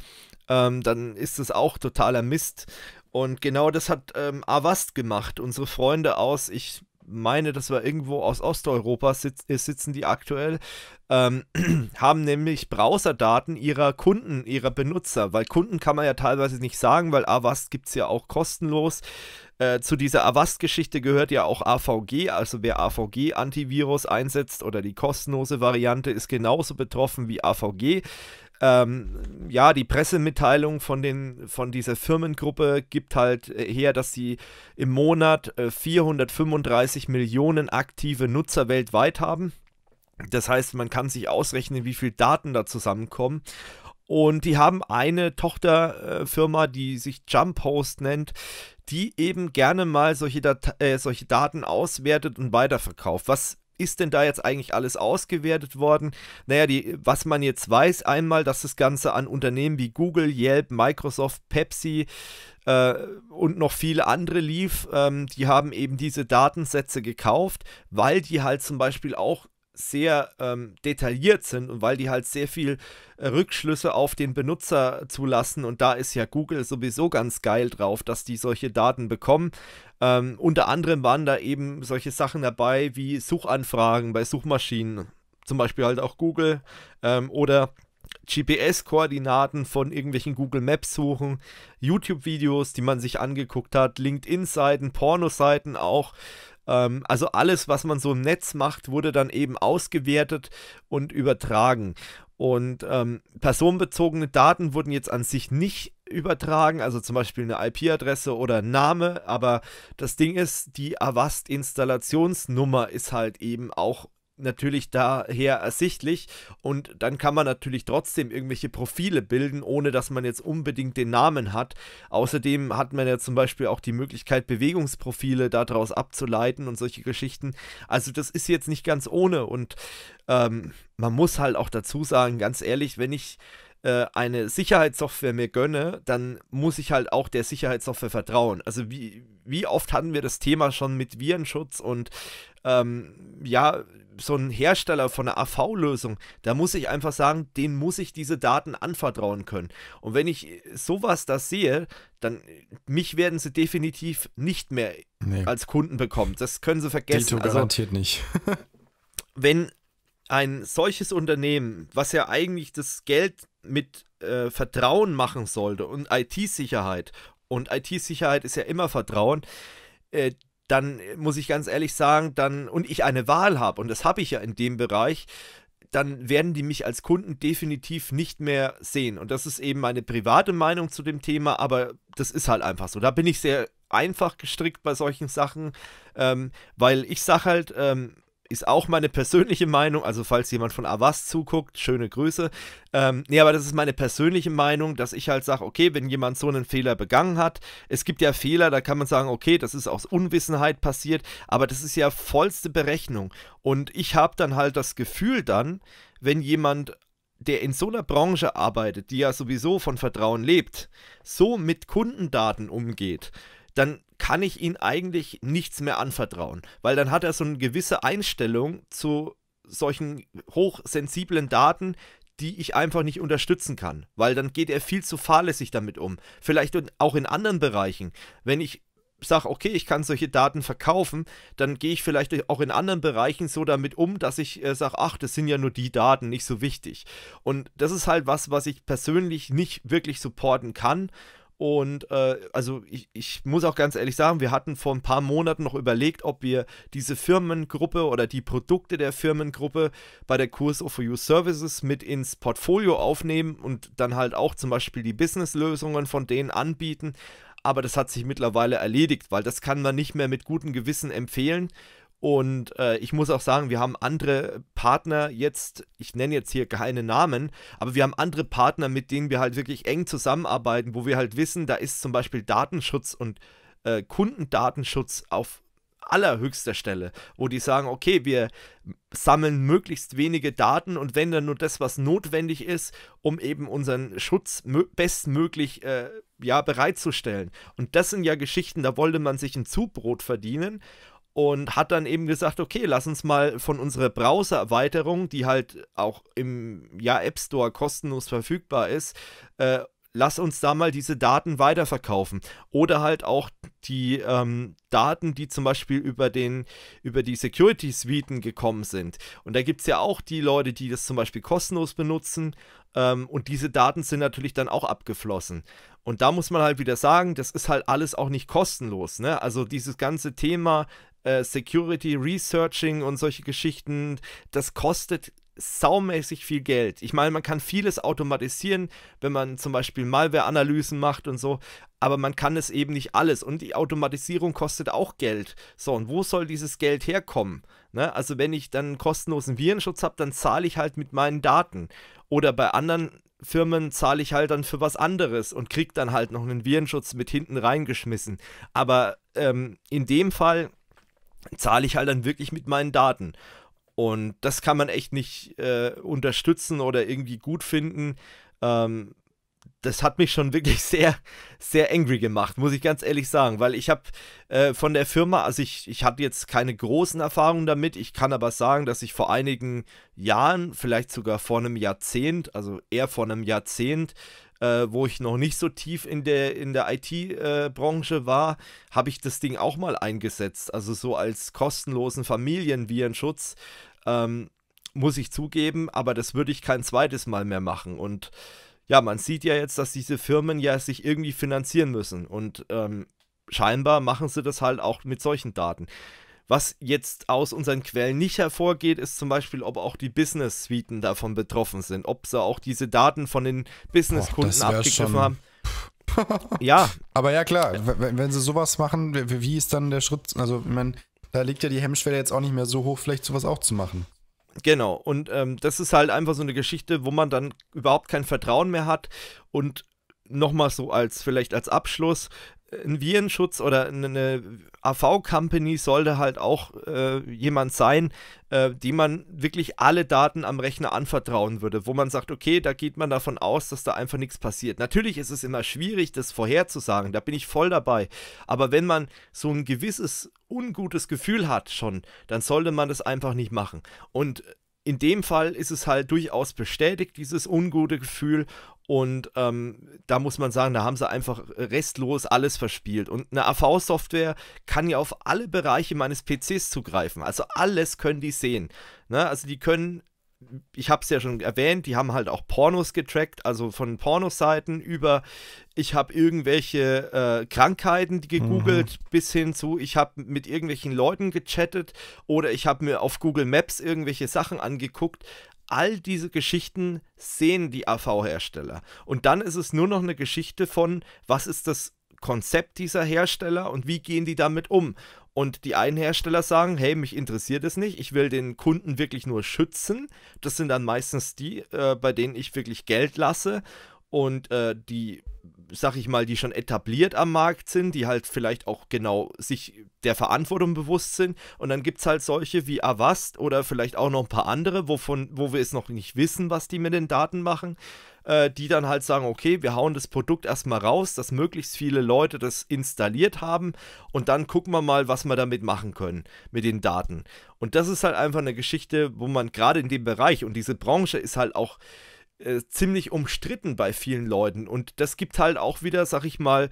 ähm, dann ist das auch totaler Mist. Und genau das hat ähm, Avast gemacht. Unsere Freunde aus, ich meine, das war irgendwo aus Osteuropa, sitz, äh, sitzen die aktuell, ähm, haben nämlich Browserdaten ihrer Kunden, ihrer Benutzer, weil Kunden kann man ja teilweise nicht sagen, weil Avast gibt es ja auch kostenlos. Äh, zu dieser Avast-Geschichte gehört ja auch AVG, also wer AVG-Antivirus einsetzt oder die kostenlose Variante ist genauso betroffen wie AVG ähm, ja, die Pressemitteilung von, den, von dieser Firmengruppe gibt halt äh, her, dass sie im Monat 435 äh, Millionen aktive Nutzer weltweit haben. Das heißt, man kann sich ausrechnen, wie viel Daten da zusammenkommen. Und die haben eine Tochterfirma, die sich Jump Host nennt, die eben gerne mal solche, Dat äh, solche Daten auswertet und weiterverkauft, was ist denn da jetzt eigentlich alles ausgewertet worden? Naja, die, was man jetzt weiß, einmal, dass das Ganze an Unternehmen wie Google, Yelp, Microsoft, Pepsi äh, und noch viele andere lief. Ähm, die haben eben diese Datensätze gekauft, weil die halt zum Beispiel auch sehr ähm, detailliert sind und weil die halt sehr viel äh, Rückschlüsse auf den Benutzer zulassen und da ist ja Google sowieso ganz geil drauf, dass die solche Daten bekommen. Ähm, unter anderem waren da eben solche Sachen dabei wie Suchanfragen bei Suchmaschinen, zum Beispiel halt auch Google ähm, oder GPS-Koordinaten von irgendwelchen Google Maps suchen, YouTube-Videos, die man sich angeguckt hat, LinkedIn-Seiten, Porno-Seiten auch ähm, also alles, was man so im Netz macht, wurde dann eben ausgewertet und übertragen. Und ähm, personenbezogene Daten wurden jetzt an sich nicht übertragen, also zum Beispiel eine IP-Adresse oder Name, aber das Ding ist, die Avast-Installationsnummer ist halt eben auch natürlich daher ersichtlich und dann kann man natürlich trotzdem irgendwelche Profile bilden, ohne dass man jetzt unbedingt den Namen hat. Außerdem hat man ja zum Beispiel auch die Möglichkeit, Bewegungsprofile daraus abzuleiten und solche Geschichten. Also das ist jetzt nicht ganz ohne und ähm, man muss halt auch dazu sagen, ganz ehrlich, wenn ich äh, eine Sicherheitssoftware mir gönne, dann muss ich halt auch der Sicherheitssoftware vertrauen. Also wie, wie oft hatten wir das Thema schon mit Virenschutz und ähm, ja, so ein Hersteller von einer AV-Lösung, da muss ich einfach sagen, dem muss ich diese Daten anvertrauen können. Und wenn ich sowas da sehe, dann mich werden sie definitiv nicht mehr nee. als Kunden bekommen. Das können sie vergessen. Dito also garantiert also, nicht. wenn ein solches Unternehmen, was ja eigentlich das Geld mit äh, Vertrauen machen sollte und IT-Sicherheit, und IT-Sicherheit ist ja immer Vertrauen, äh, dann muss ich ganz ehrlich sagen, dann und ich eine Wahl habe, und das habe ich ja in dem Bereich, dann werden die mich als Kunden definitiv nicht mehr sehen. Und das ist eben meine private Meinung zu dem Thema, aber das ist halt einfach so. Da bin ich sehr einfach gestrickt bei solchen Sachen, ähm, weil ich sage halt, ähm, ist auch meine persönliche Meinung, also falls jemand von Avas zuguckt, schöne Grüße. Ähm, nee, aber das ist meine persönliche Meinung, dass ich halt sage, okay, wenn jemand so einen Fehler begangen hat, es gibt ja Fehler, da kann man sagen, okay, das ist aus Unwissenheit passiert, aber das ist ja vollste Berechnung. Und ich habe dann halt das Gefühl dann, wenn jemand der in so einer Branche arbeitet, die ja sowieso von Vertrauen lebt, so mit Kundendaten umgeht, dann kann ich ihn eigentlich nichts mehr anvertrauen, weil dann hat er so eine gewisse Einstellung zu solchen hochsensiblen Daten, die ich einfach nicht unterstützen kann, weil dann geht er viel zu fahrlässig damit um. Vielleicht auch in anderen Bereichen. Wenn ich sage, okay, ich kann solche Daten verkaufen, dann gehe ich vielleicht auch in anderen Bereichen so damit um, dass ich äh, sage, ach, das sind ja nur die Daten, nicht so wichtig. Und das ist halt was, was ich persönlich nicht wirklich supporten kann und äh, also ich, ich muss auch ganz ehrlich sagen, wir hatten vor ein paar Monaten noch überlegt, ob wir diese Firmengruppe oder die Produkte der Firmengruppe bei der Kurs of You Services mit ins Portfolio aufnehmen und dann halt auch zum Beispiel die Businesslösungen von denen anbieten. Aber das hat sich mittlerweile erledigt, weil das kann man nicht mehr mit gutem Gewissen empfehlen. Und äh, ich muss auch sagen, wir haben andere Partner jetzt, ich nenne jetzt hier keine Namen, aber wir haben andere Partner, mit denen wir halt wirklich eng zusammenarbeiten, wo wir halt wissen, da ist zum Beispiel Datenschutz und äh, Kundendatenschutz auf allerhöchster Stelle, wo die sagen, okay, wir sammeln möglichst wenige Daten und wenn dann nur das, was notwendig ist, um eben unseren Schutz bestmöglich äh, ja, bereitzustellen. Und das sind ja Geschichten, da wollte man sich ein Zubrot verdienen und hat dann eben gesagt, okay, lass uns mal von unserer Browser-Erweiterung, die halt auch im ja, App Store kostenlos verfügbar ist, äh, lass uns da mal diese Daten weiterverkaufen. Oder halt auch die ähm, Daten, die zum Beispiel über, den, über die Security-Suiten gekommen sind. Und da gibt es ja auch die Leute, die das zum Beispiel kostenlos benutzen. Ähm, und diese Daten sind natürlich dann auch abgeflossen. Und da muss man halt wieder sagen, das ist halt alles auch nicht kostenlos. Ne? Also dieses ganze Thema äh, Security Researching und solche Geschichten, das kostet saumäßig viel Geld. Ich meine, man kann vieles automatisieren, wenn man zum Beispiel Malware-Analysen macht und so, aber man kann es eben nicht alles. Und die Automatisierung kostet auch Geld. So, und wo soll dieses Geld herkommen? Ne? Also, wenn ich dann kostenlosen Virenschutz habe, dann zahle ich halt mit meinen Daten. Oder bei anderen Firmen zahle ich halt dann für was anderes und kriege dann halt noch einen Virenschutz mit hinten reingeschmissen. Aber ähm, in dem Fall zahle ich halt dann wirklich mit meinen Daten. Und das kann man echt nicht äh, unterstützen oder irgendwie gut finden. Ähm, das hat mich schon wirklich sehr, sehr angry gemacht, muss ich ganz ehrlich sagen, weil ich habe äh, von der Firma, also ich, ich hatte jetzt keine großen Erfahrungen damit, ich kann aber sagen, dass ich vor einigen Jahren, vielleicht sogar vor einem Jahrzehnt, also eher vor einem Jahrzehnt, äh, wo ich noch nicht so tief in der, in der IT-Branche äh, war, habe ich das Ding auch mal eingesetzt. Also so als kostenlosen Familienvirenschutz. Ähm, muss ich zugeben, aber das würde ich kein zweites Mal mehr machen. Und ja, man sieht ja jetzt, dass diese Firmen ja sich irgendwie finanzieren müssen. Und ähm, scheinbar machen sie das halt auch mit solchen Daten. Was jetzt aus unseren Quellen nicht hervorgeht, ist zum Beispiel, ob auch die Business-Suiten davon betroffen sind, ob sie auch diese Daten von den Business-Kunden abgegriffen schon... haben. ja. Aber ja, klar, wenn, wenn sie sowas machen, wie ist dann der Schritt? Also, ich meine, da liegt ja die Hemmschwelle jetzt auch nicht mehr so hoch, vielleicht sowas auch zu machen. Genau, und ähm, das ist halt einfach so eine Geschichte, wo man dann überhaupt kein Vertrauen mehr hat. Und nochmal so als vielleicht als Abschluss, ein Virenschutz oder eine AV-Company sollte halt auch äh, jemand sein, äh, dem man wirklich alle Daten am Rechner anvertrauen würde, wo man sagt, okay, da geht man davon aus, dass da einfach nichts passiert. Natürlich ist es immer schwierig, das vorherzusagen, da bin ich voll dabei. Aber wenn man so ein gewisses ungutes Gefühl hat schon, dann sollte man das einfach nicht machen. Und in dem Fall ist es halt durchaus bestätigt, dieses ungute Gefühl. Und ähm, da muss man sagen, da haben sie einfach restlos alles verspielt. Und eine AV-Software kann ja auf alle Bereiche meines PCs zugreifen. Also alles können die sehen. Ne? Also die können ich habe es ja schon erwähnt, die haben halt auch Pornos getrackt, also von Pornoseiten über, ich habe irgendwelche äh, Krankheiten gegoogelt, mhm. bis hin zu, ich habe mit irgendwelchen Leuten gechattet oder ich habe mir auf Google Maps irgendwelche Sachen angeguckt. All diese Geschichten sehen die AV-Hersteller. Und dann ist es nur noch eine Geschichte von, was ist das Konzept dieser Hersteller und wie gehen die damit um? Und die einen Hersteller sagen, hey, mich interessiert es nicht, ich will den Kunden wirklich nur schützen. Das sind dann meistens die, äh, bei denen ich wirklich Geld lasse. Und äh, die sag ich mal, die schon etabliert am Markt sind, die halt vielleicht auch genau sich der Verantwortung bewusst sind. Und dann gibt es halt solche wie Avast oder vielleicht auch noch ein paar andere, wovon, wo wir es noch nicht wissen, was die mit den Daten machen, äh, die dann halt sagen, okay, wir hauen das Produkt erstmal raus, dass möglichst viele Leute das installiert haben und dann gucken wir mal, was wir damit machen können mit den Daten. Und das ist halt einfach eine Geschichte, wo man gerade in dem Bereich und diese Branche ist halt auch äh, ziemlich umstritten bei vielen Leuten. Und das gibt halt auch wieder, sag ich mal,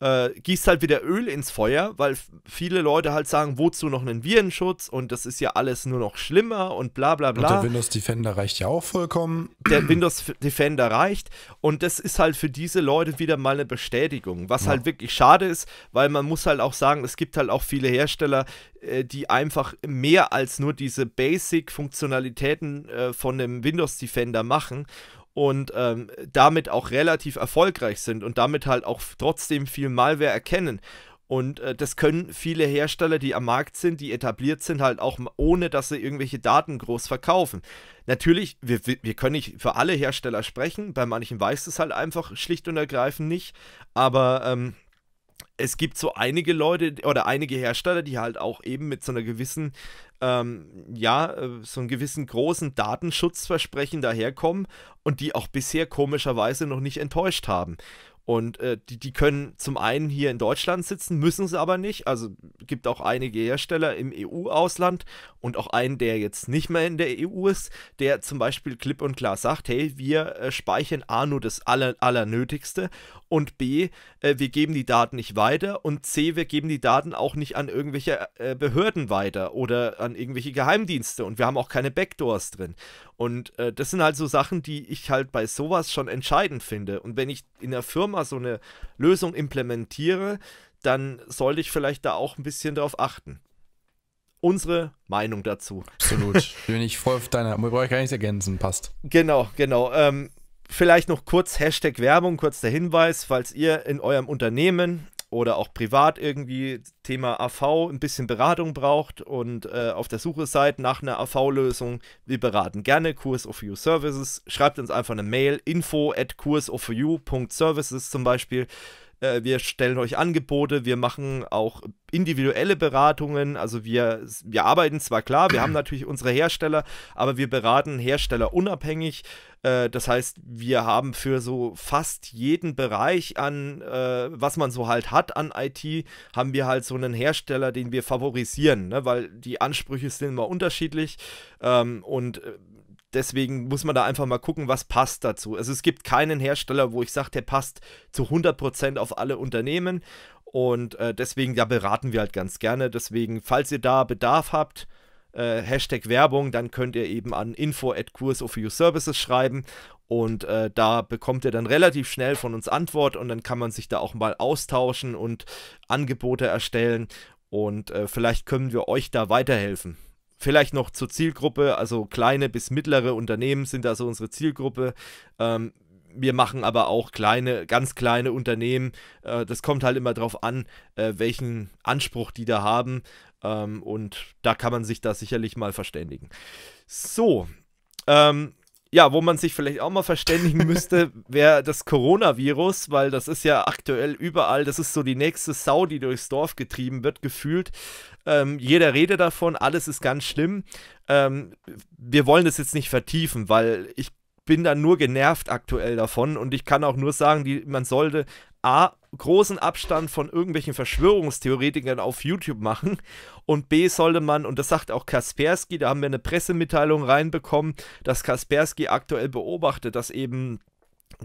äh, gießt halt wieder Öl ins Feuer, weil viele Leute halt sagen, wozu noch einen Virenschutz und das ist ja alles nur noch schlimmer und bla bla bla. Und der Windows Defender reicht ja auch vollkommen. Der Windows Defender reicht und das ist halt für diese Leute wieder mal eine Bestätigung, was ja. halt wirklich schade ist, weil man muss halt auch sagen, es gibt halt auch viele Hersteller, äh, die einfach mehr als nur diese Basic-Funktionalitäten äh, von dem Windows Defender machen und ähm, damit auch relativ erfolgreich sind und damit halt auch trotzdem viel Malware erkennen. Und äh, das können viele Hersteller, die am Markt sind, die etabliert sind, halt auch ohne, dass sie irgendwelche Daten groß verkaufen. Natürlich, wir, wir können nicht für alle Hersteller sprechen, bei manchen weiß es halt einfach schlicht und ergreifend nicht, aber... Ähm, es gibt so einige Leute oder einige Hersteller, die halt auch eben mit so einer gewissen ähm, ja, äh, so einen gewissen großen Datenschutzversprechen daherkommen und die auch bisher komischerweise noch nicht enttäuscht haben. Und äh, die, die können zum einen hier in Deutschland sitzen, müssen sie aber nicht. Also gibt auch einige Hersteller im EU-Ausland und auch einen, der jetzt nicht mehr in der EU ist, der zum Beispiel klipp und klar sagt, hey, wir äh, speichern A nur das Aller, Allernötigste und B, äh, wir geben die Daten nicht weiter und C, wir geben die Daten auch nicht an irgendwelche äh, Behörden weiter oder an irgendwelche Geheimdienste und wir haben auch keine Backdoors drin. Und äh, das sind halt so Sachen, die ich halt bei sowas schon entscheidend finde. Und wenn ich in der Firma so eine Lösung implementiere, dann sollte ich vielleicht da auch ein bisschen darauf achten unsere Meinung dazu. Absolut. Bin ich voll auf deiner. Brauche ich gar nichts ergänzen, passt. Genau, genau. Ähm, Vielleicht noch kurz Hashtag Werbung, kurz der Hinweis, falls ihr in eurem Unternehmen oder auch privat irgendwie Thema AV ein bisschen Beratung braucht und äh, auf der Suche seid nach einer AV-Lösung, wir beraten gerne Kurs of You Services. Schreibt uns einfach eine Mail, info at kursofu.services zum Beispiel. Äh, wir stellen euch Angebote, wir machen auch individuelle Beratungen. Also wir, wir arbeiten zwar klar, wir haben natürlich unsere Hersteller, aber wir beraten Hersteller unabhängig. Äh, das heißt, wir haben für so fast jeden Bereich an, äh, was man so halt hat an IT, haben wir halt so einen Hersteller, den wir favorisieren, ne? weil die Ansprüche sind immer unterschiedlich ähm, und äh, deswegen muss man da einfach mal gucken, was passt dazu. Also es gibt keinen Hersteller, wo ich sage, der passt zu 100% auf alle Unternehmen. Und äh, deswegen, da beraten wir halt ganz gerne. Deswegen, falls ihr da Bedarf habt, äh, Hashtag Werbung, dann könnt ihr eben an info at Kurs of Your Services schreiben und äh, da bekommt ihr dann relativ schnell von uns Antwort und dann kann man sich da auch mal austauschen und Angebote erstellen und äh, vielleicht können wir euch da weiterhelfen. Vielleicht noch zur Zielgruppe, also kleine bis mittlere Unternehmen sind da so unsere Zielgruppe. Ähm, wir machen aber auch kleine, ganz kleine Unternehmen. Äh, das kommt halt immer darauf an, äh, welchen Anspruch die da haben. Ähm, und da kann man sich da sicherlich mal verständigen. So, ähm, ja, wo man sich vielleicht auch mal verständigen müsste, wäre das Coronavirus, weil das ist ja aktuell überall, das ist so die nächste Sau, die durchs Dorf getrieben wird, gefühlt. Ähm, jeder redet davon, alles ist ganz schlimm. Ähm, wir wollen das jetzt nicht vertiefen, weil ich bin da nur genervt aktuell davon und ich kann auch nur sagen, die, man sollte A, großen Abstand von irgendwelchen Verschwörungstheoretikern auf YouTube machen und B sollte man, und das sagt auch Kaspersky, da haben wir eine Pressemitteilung reinbekommen, dass Kaspersky aktuell beobachtet, dass eben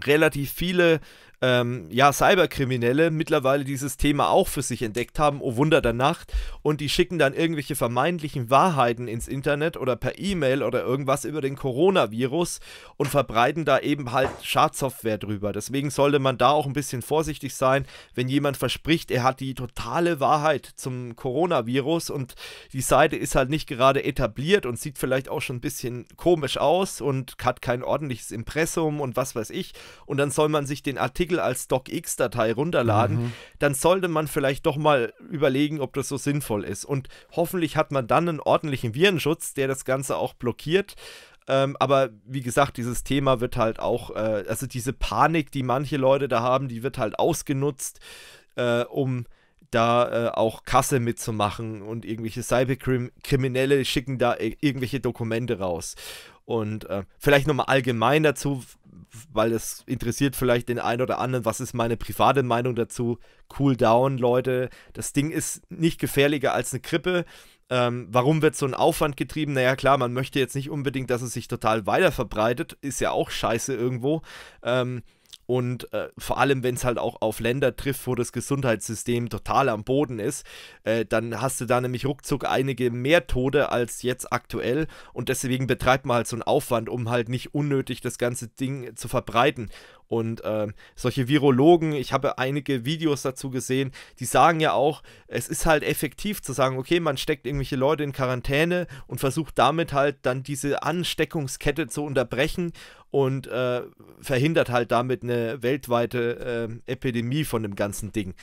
relativ viele ähm, ja, Cyberkriminelle mittlerweile dieses Thema auch für sich entdeckt haben, oh Wunder der Nacht, und die schicken dann irgendwelche vermeintlichen Wahrheiten ins Internet oder per E-Mail oder irgendwas über den Coronavirus und verbreiten da eben halt Schadsoftware drüber. Deswegen sollte man da auch ein bisschen vorsichtig sein, wenn jemand verspricht, er hat die totale Wahrheit zum Coronavirus und die Seite ist halt nicht gerade etabliert und sieht vielleicht auch schon ein bisschen komisch aus und hat kein ordentliches Impressum und was weiß ich. Und dann soll man sich den Artikel Artikel als DocX-Datei runterladen, mhm. dann sollte man vielleicht doch mal überlegen, ob das so sinnvoll ist. Und hoffentlich hat man dann einen ordentlichen Virenschutz, der das Ganze auch blockiert. Ähm, aber wie gesagt, dieses Thema wird halt auch, äh, also diese Panik, die manche Leute da haben, die wird halt ausgenutzt, äh, um da äh, auch Kasse mitzumachen und irgendwelche Cyberkriminelle schicken da irgendwelche Dokumente raus. Und äh, vielleicht nochmal allgemein dazu, weil es interessiert vielleicht den einen oder anderen, was ist meine private Meinung dazu. Cool down, Leute. Das Ding ist nicht gefährlicher als eine Krippe. Ähm, warum wird so ein Aufwand getrieben? Naja, klar, man möchte jetzt nicht unbedingt, dass es sich total weiter verbreitet. Ist ja auch scheiße irgendwo. Ähm, und äh, vor allem, wenn es halt auch auf Länder trifft, wo das Gesundheitssystem total am Boden ist, äh, dann hast du da nämlich ruckzuck einige mehr Tode als jetzt aktuell. Und deswegen betreibt man halt so einen Aufwand, um halt nicht unnötig das ganze Ding zu verbreiten. Und äh, solche Virologen, ich habe einige Videos dazu gesehen, die sagen ja auch, es ist halt effektiv zu sagen, okay, man steckt irgendwelche Leute in Quarantäne und versucht damit halt dann diese Ansteckungskette zu unterbrechen und äh, verhindert halt damit eine weltweite äh, Epidemie von dem ganzen Ding.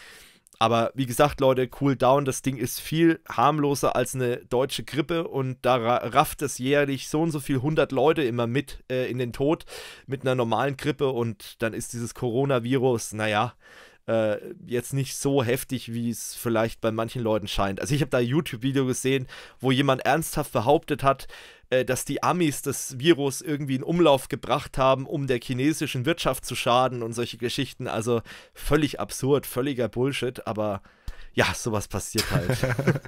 Aber wie gesagt, Leute, cool down. Das Ding ist viel harmloser als eine deutsche Grippe und da rafft es jährlich so und so viel 100 Leute immer mit äh, in den Tod mit einer normalen Grippe und dann ist dieses Coronavirus, naja, äh, jetzt nicht so heftig, wie es vielleicht bei manchen Leuten scheint. Also ich habe da ein YouTube-Video gesehen, wo jemand ernsthaft behauptet hat, äh, dass die Amis das Virus irgendwie in Umlauf gebracht haben, um der chinesischen Wirtschaft zu schaden und solche Geschichten. Also völlig absurd, völliger Bullshit, aber ja, sowas passiert halt.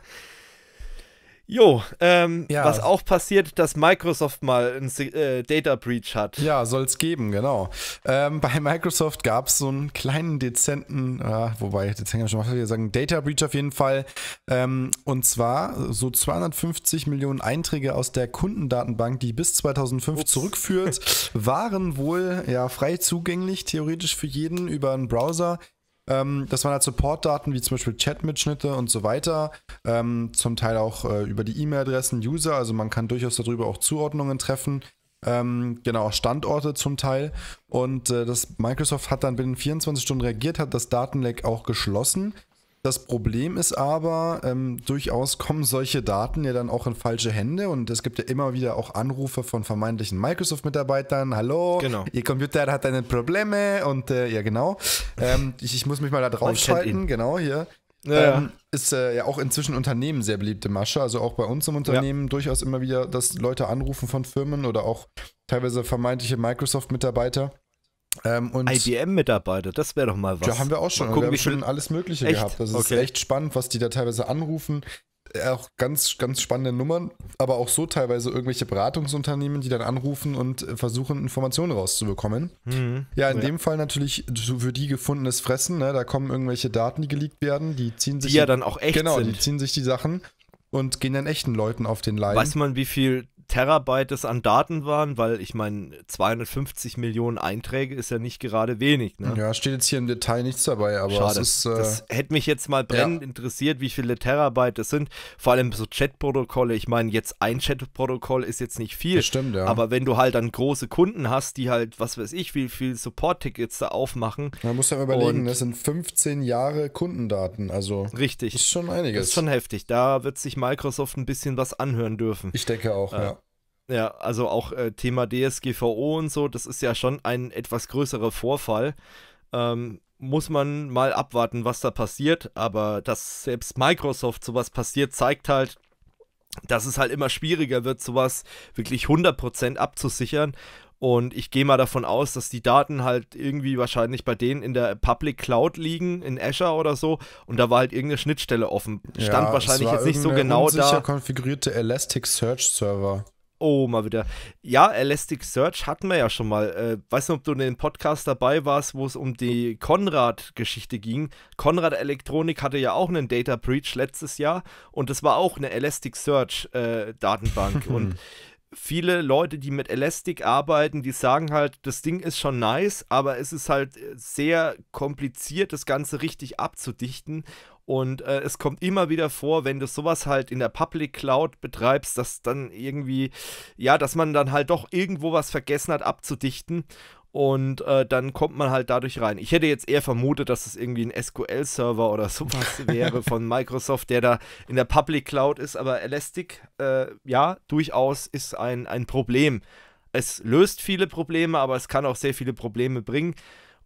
Jo, ähm, ja. was auch passiert, dass Microsoft mal ein äh, Data Breach hat. Ja, soll es geben, genau. Ähm, bei Microsoft gab es so einen kleinen, dezenten, äh, wobei, dezent kann ich schon mal sagen, Data Breach auf jeden Fall. Ähm, und zwar so 250 Millionen Einträge aus der Kundendatenbank, die bis 2005 Ups. zurückführt, waren wohl ja frei zugänglich, theoretisch für jeden über einen Browser. Ähm, das waren halt Supportdaten wie zum Beispiel Chatmitschnitte und so weiter. Ähm, zum Teil auch äh, über die E-Mail-Adressen User. Also man kann durchaus darüber auch Zuordnungen treffen. Ähm, genau, Standorte zum Teil. Und äh, das Microsoft hat dann binnen 24 Stunden reagiert, hat das Datenleck auch geschlossen das Problem ist aber, ähm, durchaus kommen solche Daten ja dann auch in falsche Hände und es gibt ja immer wieder auch Anrufe von vermeintlichen Microsoft-Mitarbeitern. Hallo, genau. Ihr Computer hat deine Probleme und äh, ja, genau. Ähm, ich, ich, muss mich mal da draufschalten, genau hier. Ja. Ähm, ist äh, ja auch inzwischen Unternehmen sehr beliebte Masche, also auch bei uns im Unternehmen ja. durchaus immer wieder, dass Leute anrufen von Firmen oder auch teilweise vermeintliche Microsoft-Mitarbeiter ähm, IBM mitarbeiter das wäre doch mal was. Da haben wir auch schon. gucken, wir haben schon alles Mögliche echt? gehabt. Das ist echt spannend, was die da teilweise anrufen. Auch ganz, ganz spannende Nummern, aber auch so teilweise irgendwelche Beratungsunternehmen, die dann anrufen und versuchen, Informationen rauszubekommen. Mhm. Ja, in ja. dem Fall natürlich für die gefundenes Fressen. Ne? Da kommen irgendwelche Daten, die geleakt werden, die ziehen sich. Die ja dann auch echt Genau, sind. die ziehen sich die Sachen und gehen dann echten Leuten auf den Leib. Weiß man, wie viel Terabyte das an Daten waren, weil ich meine, 250 Millionen Einträge ist ja nicht gerade wenig. Ne? Ja, steht jetzt hier im Detail nichts dabei, aber Schade. Ist, äh, das hätte mich jetzt mal brennend ja. interessiert, wie viele Terabyte das sind. Vor allem so Chat-Protokolle. Ich meine, jetzt ein Chat-Protokoll ist jetzt nicht viel. Das stimmt, ja. Aber wenn du halt dann große Kunden hast, die halt, was weiß ich, wie viel Support-Tickets da aufmachen. Man muss ja überlegen, das sind 15 Jahre Kundendaten. Also richtig. ist schon einiges. Das ist schon heftig. Da wird sich Microsoft ein bisschen was anhören dürfen. Ich denke auch, äh, ja. Ja, also auch äh, Thema DSGVO und so, das ist ja schon ein etwas größerer Vorfall. Ähm, muss man mal abwarten, was da passiert. Aber dass selbst Microsoft sowas passiert, zeigt halt, dass es halt immer schwieriger wird, sowas wirklich 100% abzusichern. Und ich gehe mal davon aus, dass die Daten halt irgendwie wahrscheinlich bei denen in der Public Cloud liegen, in Azure oder so. Und da war halt irgendeine Schnittstelle offen. Stand ja, wahrscheinlich jetzt nicht so genau da. konfigurierte Elasticsearch Server. Oh, mal wieder. Ja, Elasticsearch hatten wir ja schon mal. Äh, weiß nicht, ob du in dem Podcast dabei warst, wo es um die Konrad-Geschichte ging. Konrad Elektronik hatte ja auch einen Data Breach letztes Jahr und das war auch eine Elasticsearch-Datenbank. Äh, und viele Leute, die mit Elastic arbeiten, die sagen halt, das Ding ist schon nice, aber es ist halt sehr kompliziert, das Ganze richtig abzudichten. Und äh, es kommt immer wieder vor, wenn du sowas halt in der Public Cloud betreibst, dass dann irgendwie, ja, dass man dann halt doch irgendwo was vergessen hat abzudichten. Und äh, dann kommt man halt dadurch rein. Ich hätte jetzt eher vermutet, dass es irgendwie ein SQL-Server oder sowas wäre von Microsoft, der da in der Public Cloud ist. Aber Elastic, äh, ja, durchaus ist ein, ein Problem. Es löst viele Probleme, aber es kann auch sehr viele Probleme bringen.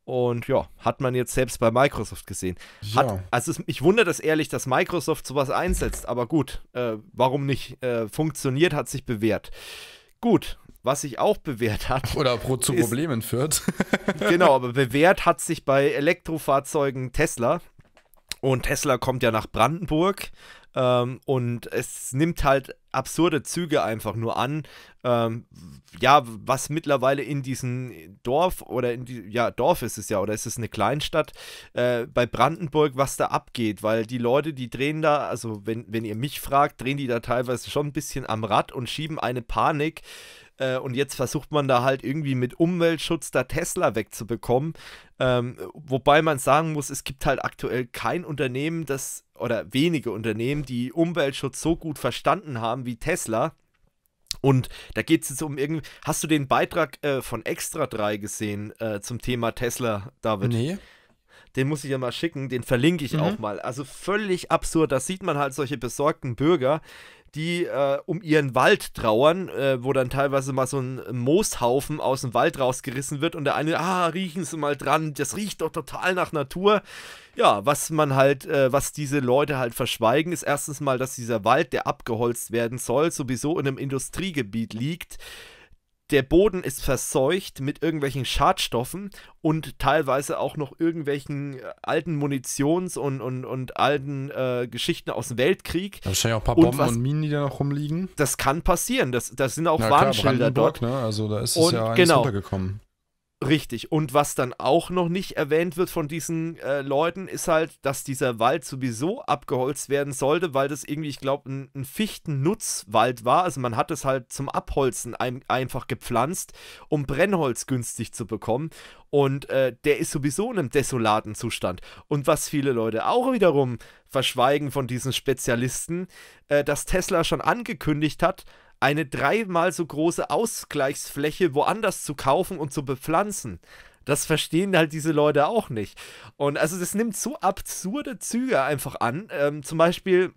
Und ja, hat man jetzt selbst bei Microsoft gesehen. Ja. Hat, also es, ich wundere das ehrlich, dass Microsoft sowas einsetzt, aber gut, äh, warum nicht? Äh, funktioniert, hat sich bewährt. Gut, was sich auch bewährt hat. Oder pro, zu ist, Problemen führt. genau, aber bewährt hat sich bei Elektrofahrzeugen Tesla. Und Tesla kommt ja nach Brandenburg ähm, und es nimmt halt absurde Züge einfach nur an. Ähm, ja, was mittlerweile in diesem Dorf oder in die, ja, Dorf ist es ja, oder ist es eine Kleinstadt äh, bei Brandenburg, was da abgeht, weil die Leute, die drehen da, also wenn, wenn ihr mich fragt, drehen die da teilweise schon ein bisschen am Rad und schieben eine Panik äh, und jetzt versucht man da halt irgendwie mit Umweltschutz da Tesla wegzubekommen. Ähm, wobei man sagen muss, es gibt halt aktuell kein Unternehmen, das oder wenige Unternehmen, die Umweltschutz so gut verstanden haben wie Tesla. Und da geht es jetzt um irgendwie. Hast du den Beitrag äh, von Extra 3 gesehen äh, zum Thema Tesla, David? Nee. Den muss ich ja mal schicken, den verlinke ich mhm. auch mal. Also völlig absurd. Da sieht man halt solche besorgten Bürger, die äh, um ihren Wald trauern, äh, wo dann teilweise mal so ein Mooshaufen aus dem Wald rausgerissen wird und der eine, ah, riechen Sie mal dran, das riecht doch total nach Natur. Ja, was man halt, äh, was diese Leute halt verschweigen, ist erstens mal, dass dieser Wald, der abgeholzt werden soll, sowieso in einem Industriegebiet liegt der Boden ist verseucht mit irgendwelchen Schadstoffen und teilweise auch noch irgendwelchen äh, alten Munitions- und, und, und alten äh, Geschichten aus dem Weltkrieg. Da wahrscheinlich auch ein paar Bomben und, was, und, Minen, die da noch rumliegen. Das kann passieren. Das, das sind auch Na, Warnschilder klar, dort. Ne? Also da ist es und, ja genau, untergekommen. Richtig. Und was dann auch noch nicht erwähnt wird von diesen äh, Leuten, ist halt, dass dieser Wald sowieso abgeholzt werden sollte, weil das irgendwie, ich glaube, ein, ein Fichtennutzwald war. Also man hat es halt zum Abholzen ein, einfach gepflanzt, um Brennholz günstig zu bekommen. Und äh, der ist sowieso in einem desolaten Zustand. Und was viele Leute auch wiederum verschweigen von diesen Spezialisten, äh, dass Tesla schon angekündigt hat, eine dreimal so große Ausgleichsfläche woanders zu kaufen und zu bepflanzen. Das verstehen halt diese Leute auch nicht. Und also das nimmt so absurde Züge einfach an. Ähm, zum Beispiel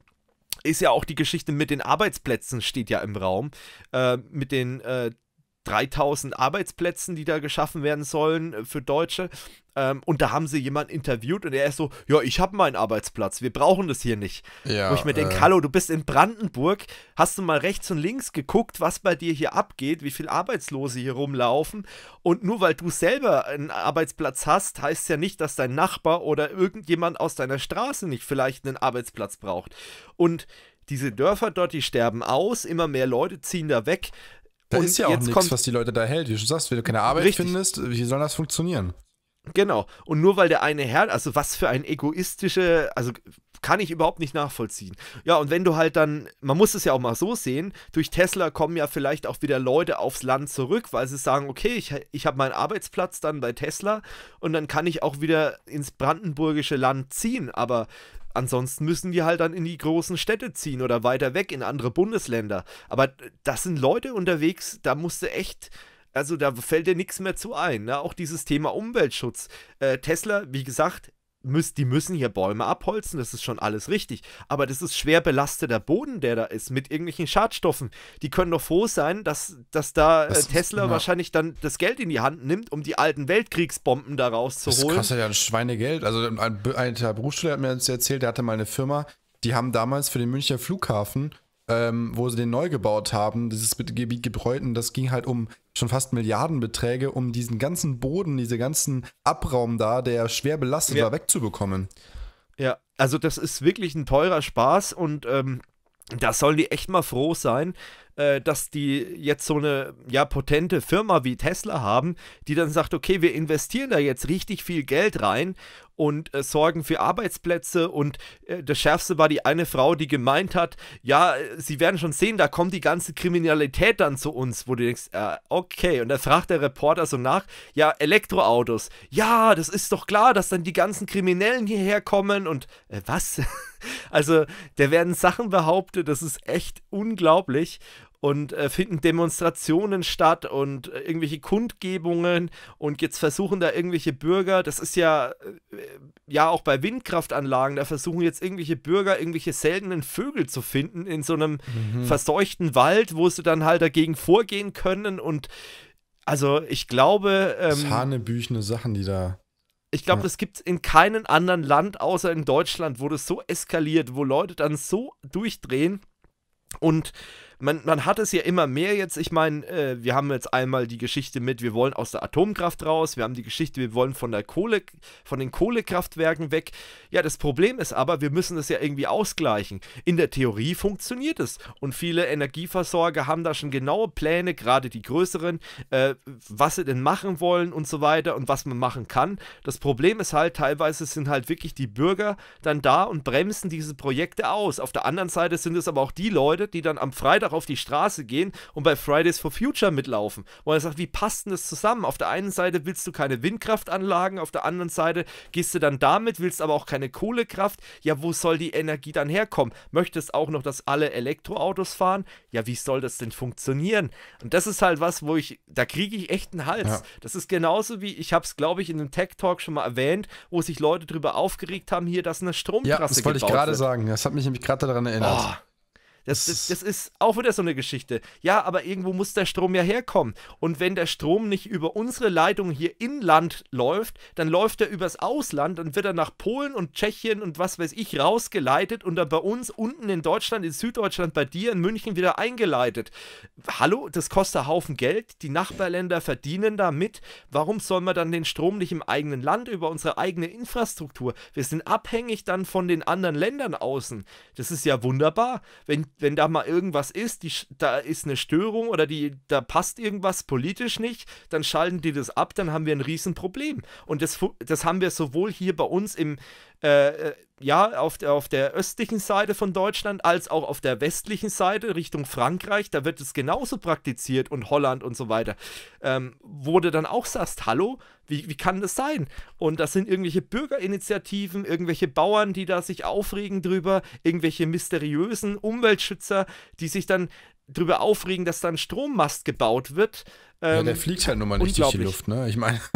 ist ja auch die Geschichte mit den Arbeitsplätzen steht ja im Raum. Äh, mit den äh, 3000 Arbeitsplätzen, die da geschaffen werden sollen äh, für Deutsche. Ähm, und da haben sie jemanden interviewt und er ist so, ja, ich habe meinen Arbeitsplatz, wir brauchen das hier nicht. Ja, Wo ich mir denke, äh. hallo, du bist in Brandenburg, hast du mal rechts und links geguckt, was bei dir hier abgeht, wie viele Arbeitslose hier rumlaufen. Und nur weil du selber einen Arbeitsplatz hast, heißt ja nicht, dass dein Nachbar oder irgendjemand aus deiner Straße nicht vielleicht einen Arbeitsplatz braucht. Und diese Dörfer dort, die sterben aus, immer mehr Leute ziehen da weg. Da und ist ja auch nichts, was die Leute da hält. Wie du schon sagst, wenn du keine Arbeit richtig. findest, wie soll das funktionieren? Genau. Und nur weil der eine Herr, also was für ein egoistische, also kann ich überhaupt nicht nachvollziehen. Ja, und wenn du halt dann, man muss es ja auch mal so sehen, durch Tesla kommen ja vielleicht auch wieder Leute aufs Land zurück, weil sie sagen, okay, ich, ich habe meinen Arbeitsplatz dann bei Tesla und dann kann ich auch wieder ins brandenburgische Land ziehen. Aber Ansonsten müssen die halt dann in die großen Städte ziehen oder weiter weg in andere Bundesländer. Aber das sind Leute unterwegs, da musst du echt, also da fällt dir nichts mehr zu ein. Ne? Auch dieses Thema Umweltschutz. Äh, Tesla, wie gesagt, müssen, die müssen hier Bäume abholzen, das ist schon alles richtig. Aber das ist schwer belasteter Boden, der da ist, mit irgendwelchen Schadstoffen. Die können doch froh sein, dass, dass da äh, das, Tesla ja. wahrscheinlich dann das Geld in die Hand nimmt, um die alten Weltkriegsbomben da rauszuholen. Das kostet ja ein Schweinegeld. Also ein, ein, ein Berufsschüler hat mir jetzt erzählt, der hatte mal eine Firma, die haben damals für den Münchner Flughafen ähm, wo sie den neu gebaut haben, dieses Gebiet Gebräuten, das ging halt um schon fast Milliardenbeträge, um diesen ganzen Boden, diesen ganzen Abraum da, der schwer belastet ja. war, wegzubekommen. Ja, also das ist wirklich ein teurer Spaß und ähm, da sollen die echt mal froh sein, äh, dass die jetzt so eine ja potente Firma wie Tesla haben, die dann sagt, okay, wir investieren da jetzt richtig viel Geld rein und äh, sorgen für Arbeitsplätze. Und äh, das Schärfste war die eine Frau, die gemeint hat, ja, äh, Sie werden schon sehen, da kommt die ganze Kriminalität dann zu uns, wo du denkst, äh, okay. Und da fragt der Reporter so nach, ja, Elektroautos. Ja, das ist doch klar, dass dann die ganzen Kriminellen hierher kommen und äh, was? also, da werden Sachen behauptet, das ist echt unglaublich und äh, finden Demonstrationen statt und äh, irgendwelche Kundgebungen und jetzt versuchen da irgendwelche Bürger, das ist ja äh, ja auch bei Windkraftanlagen, da versuchen jetzt irgendwelche Bürger irgendwelche seltenen Vögel zu finden in so einem mhm. verseuchten Wald, wo sie dann halt dagegen vorgehen können und also ich glaube ähm, Sachen, die da ich glaube, das gibt es in keinem anderen Land außer in Deutschland, wo das so eskaliert, wo Leute dann so durchdrehen. Und man, man hat es ja immer mehr jetzt. Ich meine, äh, wir haben jetzt einmal die Geschichte mit, wir wollen aus der Atomkraft raus, wir haben die Geschichte, wir wollen von der Kohle, von den Kohlekraftwerken weg. Ja, das Problem ist aber, wir müssen das ja irgendwie ausgleichen. In der Theorie funktioniert es und viele Energieversorger haben da schon genaue Pläne, gerade die größeren, äh, was sie denn machen wollen und so weiter und was man machen kann. Das Problem ist halt, teilweise sind halt wirklich die Bürger dann da und bremsen diese Projekte aus. Auf der anderen Seite sind es aber auch die Leute, die dann am Freitag einfach auf die Straße gehen und bei Fridays for Future mitlaufen. Und er sagt, wie passt denn das zusammen? Auf der einen Seite willst du keine Windkraftanlagen, auf der anderen Seite gehst du dann damit, willst aber auch keine Kohlekraft. Ja, wo soll die Energie dann herkommen? Möchtest auch noch, dass alle Elektroautos fahren? Ja, wie soll das denn funktionieren? Und das ist halt was, wo ich, da kriege ich echt einen Hals. Ja. Das ist genauso wie, ich habe es, glaube ich, in einem Tech Talk schon mal erwähnt, wo sich Leute darüber aufgeregt haben, hier, dass eine Stromtrasse Ja, das wollte ich gerade sagen. Das hat mich nämlich gerade daran erinnert. Oh. Das, das, das, ist auch wieder so eine Geschichte. Ja, aber irgendwo muss der Strom ja herkommen. Und wenn der Strom nicht über unsere Leitung hier in Land läuft, dann läuft er übers Ausland und wird er nach Polen und Tschechien und was weiß ich rausgeleitet und dann bei uns unten in Deutschland, in Süddeutschland, bei dir in München wieder eingeleitet. Hallo, das kostet einen Haufen Geld. Die Nachbarländer verdienen damit. Warum soll man dann den Strom nicht im eigenen Land über unsere eigene Infrastruktur? Wir sind abhängig dann von den anderen Ländern außen. Das ist ja wunderbar. Wenn wenn da mal irgendwas ist, die, da ist eine Störung oder die, da passt irgendwas politisch nicht, dann schalten die das ab, dann haben wir ein Riesenproblem. Und das, das haben wir sowohl hier bei uns im äh, äh, ja, auf, auf der östlichen Seite von Deutschland als auch auf der westlichen Seite Richtung Frankreich, da wird es genauso praktiziert und Holland und so weiter, ähm, wo du dann auch sagst, hallo, wie, wie kann das sein? Und das sind irgendwelche Bürgerinitiativen, irgendwelche Bauern, die da sich aufregen drüber, irgendwelche mysteriösen Umweltschützer, die sich dann drüber aufregen, dass da ein Strommast gebaut wird. Ähm, ja, der ähm, fliegt halt nun mal nicht durch die Luft, ne? Ich meine.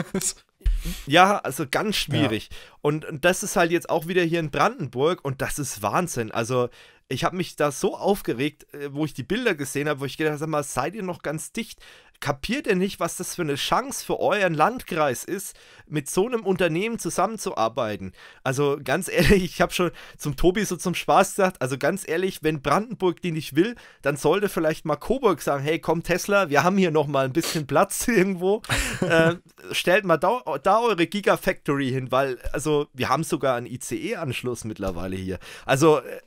Ja, also ganz schwierig. Ja. Und, das ist halt jetzt auch wieder hier in Brandenburg und das ist Wahnsinn. Also ich habe mich da so aufgeregt, äh, wo ich die Bilder gesehen habe, wo ich gedacht habe, sag mal, seid ihr noch ganz dicht? Kapiert ihr nicht, was das für eine Chance für euren Landkreis ist, mit so einem Unternehmen zusammenzuarbeiten? Also ganz ehrlich, ich habe schon zum Tobi so zum Spaß gesagt, also ganz ehrlich, wenn Brandenburg die nicht will, dann sollte vielleicht mal Coburg sagen, hey komm Tesla, wir haben hier nochmal ein bisschen Platz irgendwo. äh, stellt mal da, da eure Gigafactory hin, weil also wir haben sogar einen ICE-Anschluss mittlerweile hier. Also äh,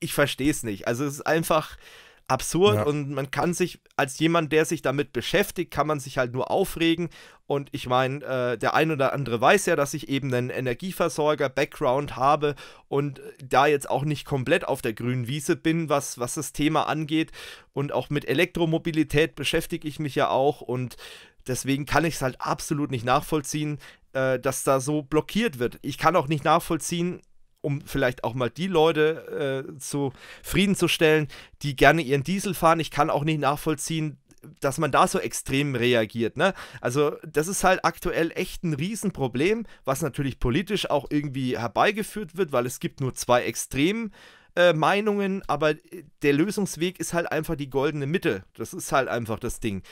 ich verstehe es nicht. Also es ist einfach absurd ja. und man kann sich als jemand, der sich damit beschäftigt, kann man sich halt nur aufregen. Und ich meine, äh, der ein oder andere weiß ja, dass ich eben einen Energieversorger-Background habe und da jetzt auch nicht komplett auf der grünen Wiese bin, was, was das Thema angeht. Und auch mit Elektromobilität beschäftige ich mich ja auch und deswegen kann ich es halt absolut nicht nachvollziehen, äh, dass da so blockiert wird. Ich kann auch nicht nachvollziehen, um vielleicht auch mal die Leute äh, zu friedenzustellen, die gerne ihren Diesel fahren. Ich kann auch nicht nachvollziehen, dass man da so extrem reagiert. Ne? Also das ist halt aktuell echt ein Riesenproblem, was natürlich politisch auch irgendwie herbeigeführt wird, weil es gibt nur zwei Extremen. Äh, Meinungen, aber äh, der Lösungsweg ist halt einfach die goldene Mitte. Das ist halt einfach das Ding.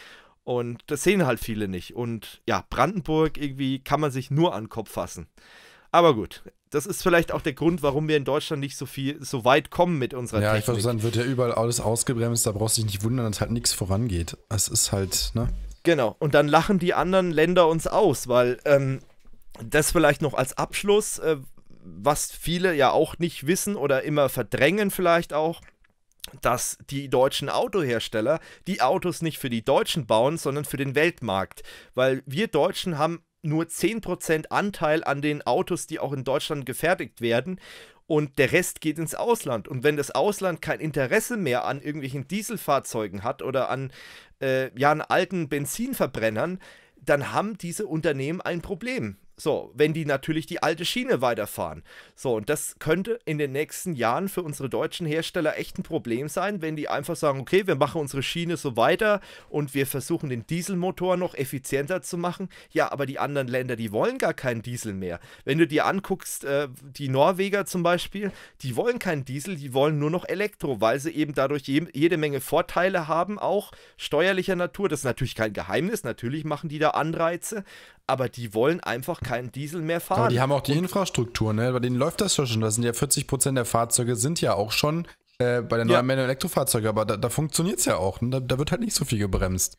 Und das sehen halt viele nicht. Und ja, Brandenburg irgendwie kann man sich nur an den Kopf fassen. Aber gut, das ist vielleicht auch der Grund, warum wir in Deutschland nicht so viel, so weit kommen mit unserer ja, Technik. Ja, ich würde sagen, wird ja überall alles ausgebremst, da brauchst du dich nicht wundern, dass halt nichts vorangeht. Es ist halt, ne? Genau, und dann lachen die anderen Länder uns aus, weil ähm, das vielleicht noch als Abschluss, äh, was viele ja auch nicht wissen oder immer verdrängen vielleicht auch, dass die deutschen Autohersteller die Autos nicht für die Deutschen bauen, sondern für den Weltmarkt. Weil wir Deutschen haben nur 10% Anteil an den Autos, die auch in Deutschland gefertigt werden. Und der Rest geht ins Ausland. Und wenn das Ausland kein Interesse mehr an irgendwelchen Dieselfahrzeugen hat oder an, äh, ja, an alten Benzinverbrennern, dann haben diese Unternehmen ein Problem. So, wenn die natürlich die alte Schiene weiterfahren. So, und das könnte in den nächsten Jahren für unsere deutschen Hersteller echt ein Problem sein, wenn die einfach sagen, okay, wir machen unsere Schiene so weiter und wir versuchen den Dieselmotor noch effizienter zu machen. Ja, aber die anderen Länder, die wollen gar keinen Diesel mehr. Wenn du dir anguckst, äh, die Norweger zum Beispiel, die wollen keinen Diesel, die wollen nur noch Elektro, weil sie eben dadurch je, jede Menge Vorteile haben, auch steuerlicher Natur. Das ist natürlich kein Geheimnis, natürlich machen die da Anreize, aber die wollen einfach keinen Diesel mehr fahren. Aber die haben auch die und Infrastruktur, ne? Bei denen läuft das ja schon. Das sind ja 40 Prozent der Fahrzeuge sind ja auch schon äh, bei den neuen ja. Elektrofahrzeuge, aber da, da funktioniert es ja auch. Ne? Da, da, wird halt nicht so viel gebremst.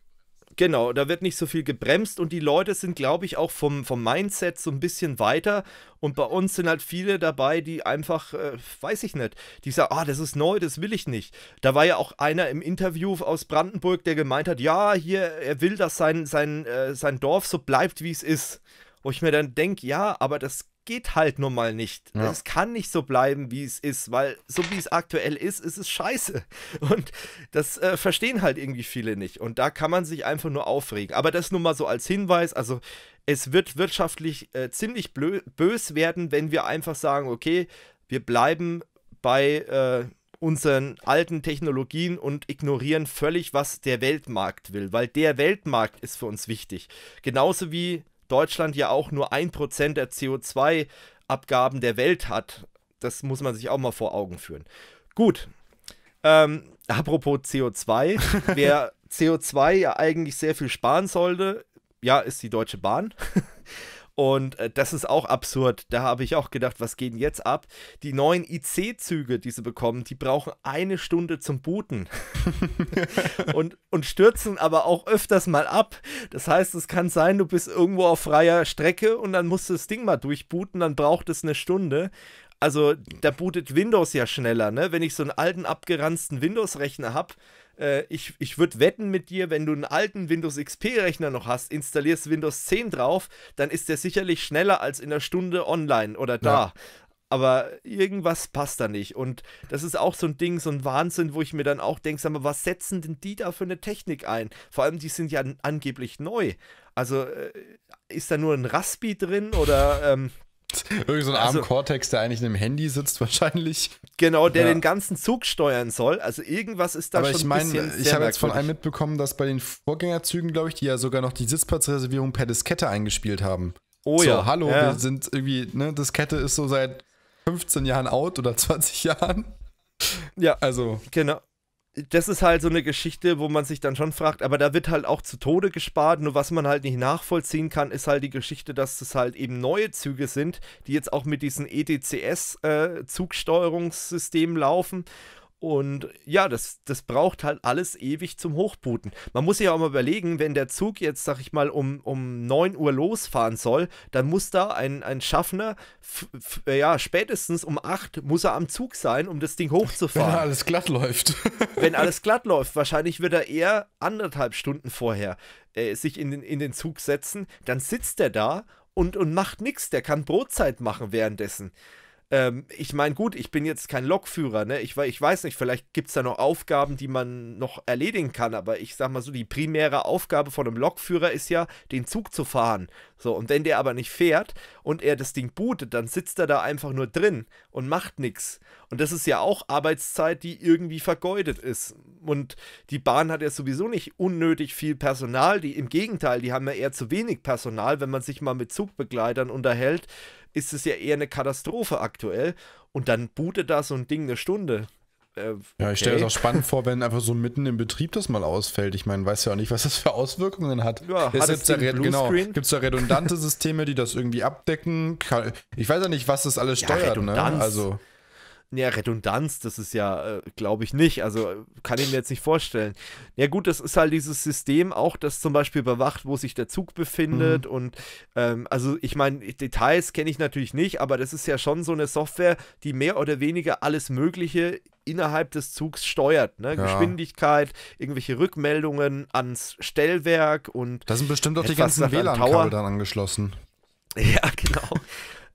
Genau, da wird nicht so viel gebremst und die Leute sind, glaube ich, auch vom, vom Mindset so ein bisschen weiter. Und bei uns sind halt viele dabei, die einfach, äh, weiß ich nicht, die sagen, ah, das ist neu, das will ich nicht. Da war ja auch einer im Interview aus Brandenburg, der gemeint hat, ja, hier, er will, dass sein, sein, äh, sein Dorf so bleibt, wie es ist. Wo ich mir dann denke, ja, aber das geht halt nun mal nicht. Ja. Es kann nicht so bleiben, wie es ist, weil so wie es aktuell ist, ist es scheiße. Und das äh, verstehen halt irgendwie viele nicht. Und da kann man sich einfach nur aufregen. Aber das nur mal so als Hinweis. Also es wird wirtschaftlich äh, ziemlich bös werden, wenn wir einfach sagen, okay, wir bleiben bei äh, unseren alten Technologien und ignorieren völlig, was der Weltmarkt will, weil der Weltmarkt ist für uns wichtig. Genauso wie Deutschland ja auch nur ein Prozent der CO2-Abgaben der Welt hat. Das muss man sich auch mal vor Augen führen. Gut. Ähm, apropos CO2. Wer CO2 ja eigentlich sehr viel sparen sollte, ja, ist die Deutsche Bahn. Und äh, das ist auch absurd. Da habe ich auch gedacht, was geht denn jetzt ab? Die neuen IC-Züge, die sie bekommen, die brauchen eine Stunde zum Booten und, und stürzen aber auch öfters mal ab. Das heißt, es kann sein, du bist irgendwo auf freier Strecke und dann musst du das Ding mal durchbooten, dann braucht es eine Stunde. Also da bootet Windows ja schneller, ne? Wenn ich so einen alten, abgeranzten Windows-Rechner habe, äh, ich, ich würde wetten mit dir, wenn du einen alten Windows XP-Rechner noch hast, installierst Windows 10 drauf, dann ist der sicherlich schneller als in einer Stunde online oder da. Ja aber irgendwas passt da nicht. Und das ist auch so ein Ding, so ein Wahnsinn, wo ich mir dann auch denke, sag mal, was setzen denn die da für eine Technik ein? Vor allem, die sind ja angeblich neu. Also äh, ist da nur ein Raspi drin oder ähm, irgendwie so ein also, armen Cortex, der eigentlich in einem Handy sitzt wahrscheinlich. Genau, der ja. den ganzen Zug steuern soll. Also irgendwas ist da Aber schon ich mein, ein bisschen ich habe jetzt von einem mitbekommen, dass bei den Vorgängerzügen, glaube ich, die ja sogar noch die Sitzplatzreservierung per Diskette eingespielt haben. Oh so, ja. hallo, ja. wir sind irgendwie, ne, Diskette ist so seit 15 Jahren out oder 20 Jahren. Ja. Also. Genau das ist halt so eine Geschichte, wo man sich dann schon fragt, aber da wird halt auch zu Tode gespart. Nur was man halt nicht nachvollziehen kann, ist halt die Geschichte, dass das halt eben neue Züge sind, die jetzt auch mit diesem EDCS-Zugsteuerungssystem äh, laufen und ja, das, das braucht halt alles ewig zum Hochbooten. Man muss sich auch mal überlegen, wenn der Zug jetzt, sag ich mal, um, um 9 Uhr losfahren soll, dann muss da ein, ein Schaffner, äh, ja, spätestens um 8 muss er am Zug sein, um das Ding hochzufahren. Wenn alles glatt läuft. wenn alles glatt läuft, wahrscheinlich wird er eher anderthalb Stunden vorher äh, sich in den, in den Zug setzen. Dann sitzt er da und, und macht nichts. Der kann Brotzeit machen währenddessen. Ähm, ich meine, gut, ich bin jetzt kein Lokführer, ne? Ich, ich weiß nicht, vielleicht gibt es da noch Aufgaben, die man noch erledigen kann, aber ich sag mal so, die primäre Aufgabe von einem Lokführer ist ja, den Zug zu fahren. So, und wenn der aber nicht fährt und er das Ding bootet, dann sitzt er da einfach nur drin und macht nichts. Und das ist ja auch Arbeitszeit, die irgendwie vergeudet ist. Und die Bahn hat ja sowieso nicht unnötig viel Personal, die im Gegenteil, die haben ja eher zu wenig Personal, wenn man sich mal mit Zugbegleitern unterhält ist es ja eher eine Katastrophe aktuell. Und dann bootet da so ein Ding eine Stunde. okay. Äh, ja, ich stelle es auch spannend vor, wenn einfach so mitten im Betrieb das mal ausfällt. Ich meine, weiß ja auch nicht, was das für Auswirkungen hat. Ja, es gibt da, genau, es da redundante Systeme, die das irgendwie abdecken. Ich weiß ja nicht, was das alles ja, steuert. Ne? Also ja, Redundanz, das ist ja, äh, glaube ich, nicht. Also kann ich mir jetzt nicht vorstellen. Ja, gut, das ist halt dieses System auch, das zum Beispiel überwacht, wo sich der Zug befindet. Mhm. Und ähm, also, ich meine, Details kenne ich natürlich nicht, aber das ist ja schon so eine Software, die mehr oder weniger alles Mögliche innerhalb des Zugs steuert. Ne? Ja. Geschwindigkeit, irgendwelche Rückmeldungen ans Stellwerk und. Da sind bestimmt auch die ganzen WLAN-Kabel dann angeschlossen. Ja, genau.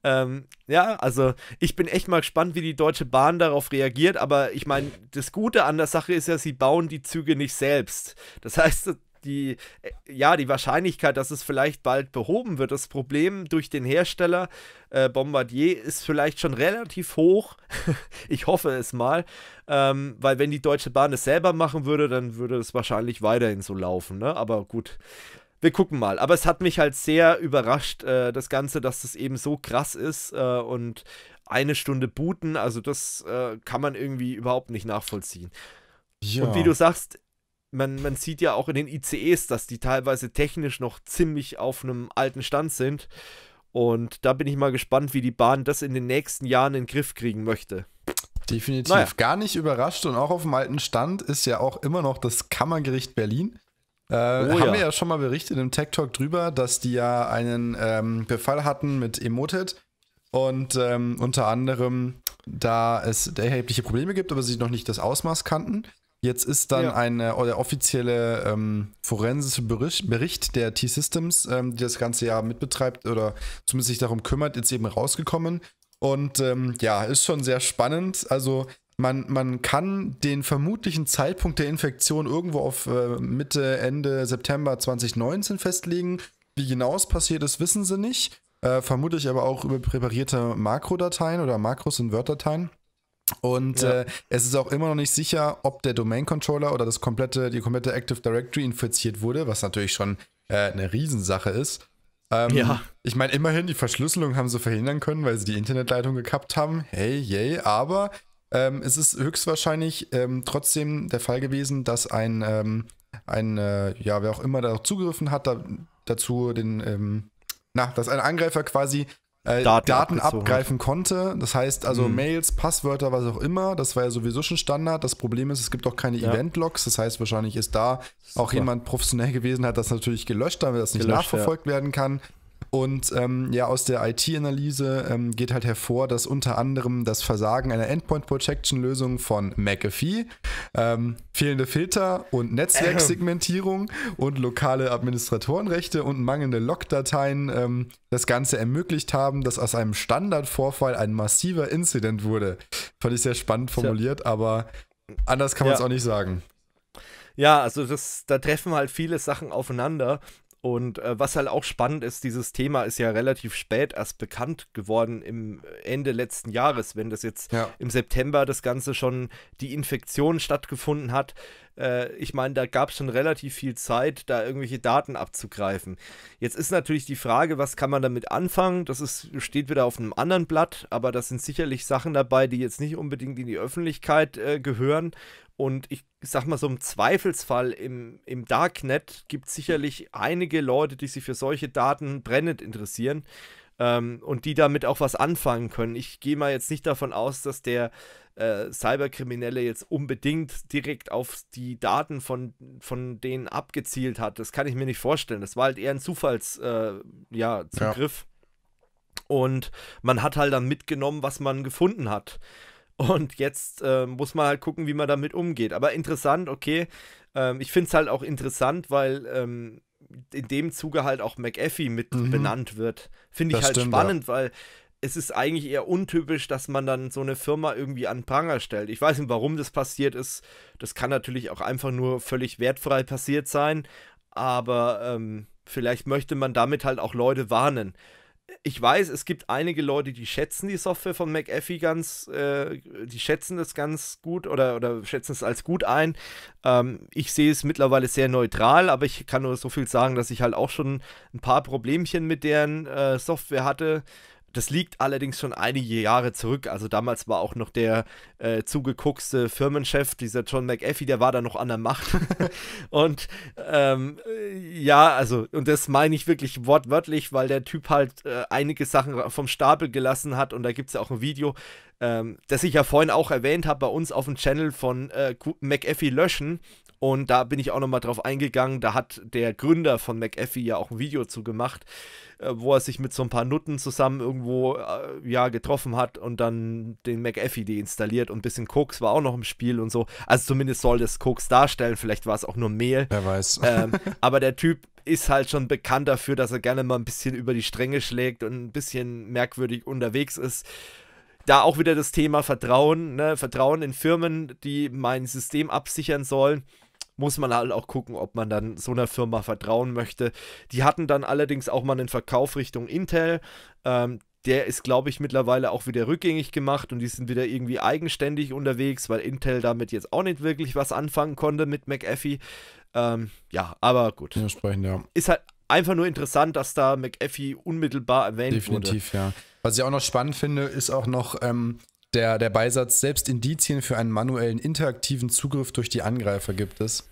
Ähm, ja, also ich bin echt mal gespannt, wie die Deutsche Bahn darauf reagiert. Aber ich meine, das Gute an der Sache ist ja, sie bauen die Züge nicht selbst. Das heißt, die, äh, ja, die Wahrscheinlichkeit, dass es vielleicht bald behoben wird, das Problem durch den Hersteller äh, Bombardier ist vielleicht schon relativ hoch. ich hoffe es mal, ähm, weil wenn die Deutsche Bahn es selber machen würde, dann würde es wahrscheinlich weiterhin so laufen. Ne? Aber gut, wir gucken mal. Aber es hat mich halt sehr überrascht, äh, das Ganze, dass das eben so krass ist äh, und eine Stunde booten, also das äh, kann man irgendwie überhaupt nicht nachvollziehen. Ja. Und wie du sagst, man, man sieht ja auch in den ICEs, dass die teilweise technisch noch ziemlich auf einem alten Stand sind. Und da bin ich mal gespannt, wie die Bahn das in den nächsten Jahren in den Griff kriegen möchte. Definitiv. Naja. Gar nicht überrascht und auch auf dem alten Stand ist ja auch immer noch das Kammergericht Berlin. Äh, oh, haben ja. wir ja schon mal berichtet im Tech Talk drüber, dass die ja einen ähm, Befall hatten mit Emoted und ähm, unter anderem, da es erhebliche Probleme gibt, aber sie noch nicht das Ausmaß kannten. Jetzt ist dann ja. eine, der offizielle ähm, forensische Bericht, Bericht der T-Systems, ähm, die das ganze Jahr mitbetreibt oder zumindest sich darum kümmert, jetzt eben rausgekommen. Und ähm, ja, ist schon sehr spannend. Also man, man kann den vermutlichen Zeitpunkt der Infektion irgendwo auf äh, Mitte, Ende September 2019 festlegen. Wie genau es passiert ist, wissen sie nicht. Äh, vermutlich aber auch über präparierte Makrodateien oder Makros in Word-Dateien. Und ja. äh, es ist auch immer noch nicht sicher, ob der Domain-Controller oder das komplette, die komplette Active Directory infiziert wurde, was natürlich schon äh, eine Riesensache ist. Ähm, ja. Ich meine, immerhin die Verschlüsselung haben sie verhindern können, weil sie die Internetleitung gekappt haben. Hey, yay. Aber ähm, es ist höchstwahrscheinlich ähm, trotzdem der Fall gewesen, dass ein, ähm, ein äh, ja, wer auch immer da zugegriffen hat, da, dazu den, ähm, na, dass ein Angreifer quasi äh, Daten, Daten abgreifen hat. konnte. Das heißt also mhm. Mails, Passwörter, was auch immer, das war ja sowieso schon Standard. Das Problem ist, es gibt auch keine ja. Event-Logs. Das heißt, wahrscheinlich ist da Super. auch jemand professionell gewesen, hat das natürlich gelöscht, damit das nicht gelöscht, nachverfolgt ja. werden kann. Und ähm, ja, aus der IT-Analyse ähm, geht halt hervor, dass unter anderem das Versagen einer Endpoint-Protection-Lösung von McAfee, ähm, fehlende Filter und Netzwerksegmentierung ähm. und lokale Administratorenrechte und mangelnde Log-Dateien ähm, das Ganze ermöglicht haben, dass aus einem Standardvorfall ein massiver Incident wurde. Fand ich sehr spannend formuliert, ja. aber anders kann man es ja. auch nicht sagen. Ja, also das, da treffen halt viele Sachen aufeinander und äh, was halt auch spannend ist, dieses Thema ist ja relativ spät erst bekannt geworden im Ende letzten Jahres, wenn das jetzt ja. im September das Ganze schon die Infektion stattgefunden hat, äh, ich meine, da gab es schon relativ viel Zeit, da irgendwelche Daten abzugreifen. Jetzt ist natürlich die Frage, was kann man damit anfangen? Das ist, steht wieder auf einem anderen Blatt, aber das sind sicherlich Sachen dabei, die jetzt nicht unbedingt in die Öffentlichkeit äh, gehören. Und ich sag mal so im Zweifelsfall im, im Darknet gibt es sicherlich einige Leute, die sich für solche Daten brennend interessieren ähm, und die damit auch was anfangen können. Ich gehe mal jetzt nicht davon aus, dass der äh, Cyberkriminelle jetzt unbedingt direkt auf die Daten von, von denen abgezielt hat. Das kann ich mir nicht vorstellen. Das war halt eher ein Zufallszugriff. Äh, ja, Ja. Und man hat halt dann mitgenommen, was man gefunden hat. Und jetzt äh, muss man halt gucken, wie man damit umgeht. Aber interessant, okay. Ähm, ich finde es halt auch interessant, weil ähm, in dem Zuge halt auch McAfee mit mhm. benannt wird. Finde ich das halt stimmt, spannend, ja. weil es ist eigentlich eher untypisch, dass man dann so eine Firma irgendwie an Pranger stellt. Ich weiß nicht, warum das passiert ist. Das kann natürlich auch einfach nur völlig wertfrei passiert sein. Aber ähm, vielleicht möchte man damit halt auch Leute warnen. Ich weiß, es gibt einige Leute, die schätzen die Software von McAfee ganz, äh, die schätzen das ganz gut oder, oder schätzen es als gut ein. Ähm, ich sehe es mittlerweile sehr neutral, aber ich kann nur so viel sagen, dass ich halt auch schon ein paar Problemchen mit deren äh, Software hatte das liegt allerdings schon einige Jahre zurück. Also damals war auch noch der äh, zugeguckste Firmenchef, dieser John McAfee, der war da noch an der Macht. und ähm, äh, ja, also, und das meine ich wirklich wortwörtlich, weil der Typ halt äh, einige Sachen vom Stapel gelassen hat und da gibt es ja auch ein Video, ähm, das ich ja vorhin auch erwähnt habe, bei uns auf dem Channel von äh, McAfee löschen. Und da bin ich auch nochmal drauf eingegangen. Da hat der Gründer von McAfee ja auch ein Video zu gemacht, äh, wo er sich mit so ein paar Nutten zusammen irgendwo äh, ja, getroffen hat und dann den McAfee deinstalliert und ein bisschen Koks war auch noch im Spiel und so. Also zumindest soll das Koks darstellen. Vielleicht war es auch nur Mehl. Wer weiß. Ähm, aber der Typ ist halt schon bekannt dafür, dass er gerne mal ein bisschen über die Stränge schlägt und ein bisschen merkwürdig unterwegs ist. Da auch wieder das Thema Vertrauen, ne? Vertrauen in Firmen, die mein System absichern sollen muss man halt auch gucken, ob man dann so einer Firma vertrauen möchte. Die hatten dann allerdings auch mal einen Verkauf Richtung Intel. Ähm, der ist, glaube ich, mittlerweile auch wieder rückgängig gemacht und die sind wieder irgendwie eigenständig unterwegs, weil Intel damit jetzt auch nicht wirklich was anfangen konnte mit McAfee. Ähm, ja, aber gut. Entsprechend, ja. Ist halt einfach nur interessant, dass da McAfee unmittelbar erwähnt Definitiv, wurde. Definitiv, ja. Was ich auch noch spannend finde, ist auch noch, ähm, der, der Beisatz, selbst Indizien für einen manuellen interaktiven Zugriff durch die Angreifer gibt es.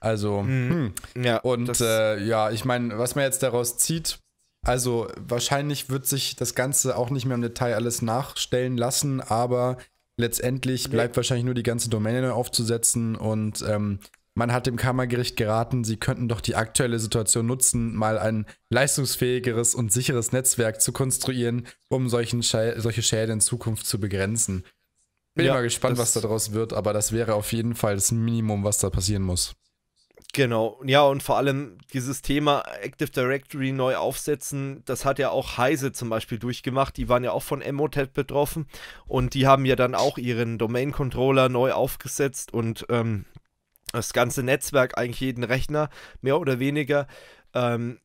Also, mhm. hm. ja, und äh, ja, ich meine, was man jetzt daraus zieht, also wahrscheinlich wird sich das Ganze auch nicht mehr im Detail alles nachstellen lassen, aber letztendlich bleibt nee. wahrscheinlich nur die ganze Domäne aufzusetzen und ähm, man hat dem Kammergericht geraten, sie könnten doch die aktuelle Situation nutzen, mal ein leistungsfähigeres und sicheres Netzwerk zu konstruieren, um solchen Schä solche Schäden in Zukunft zu begrenzen. Bin ja, mal gespannt, was daraus wird, aber das wäre auf jeden Fall das Minimum, was da passieren muss. Genau, ja, und vor allem dieses Thema Active Directory neu aufsetzen, das hat ja auch Heise zum Beispiel durchgemacht. Die waren ja auch von Emotet betroffen und die haben ja dann auch ihren Domain-Controller neu aufgesetzt und ähm, das ganze Netzwerk, eigentlich jeden Rechner, mehr oder weniger. Ähm,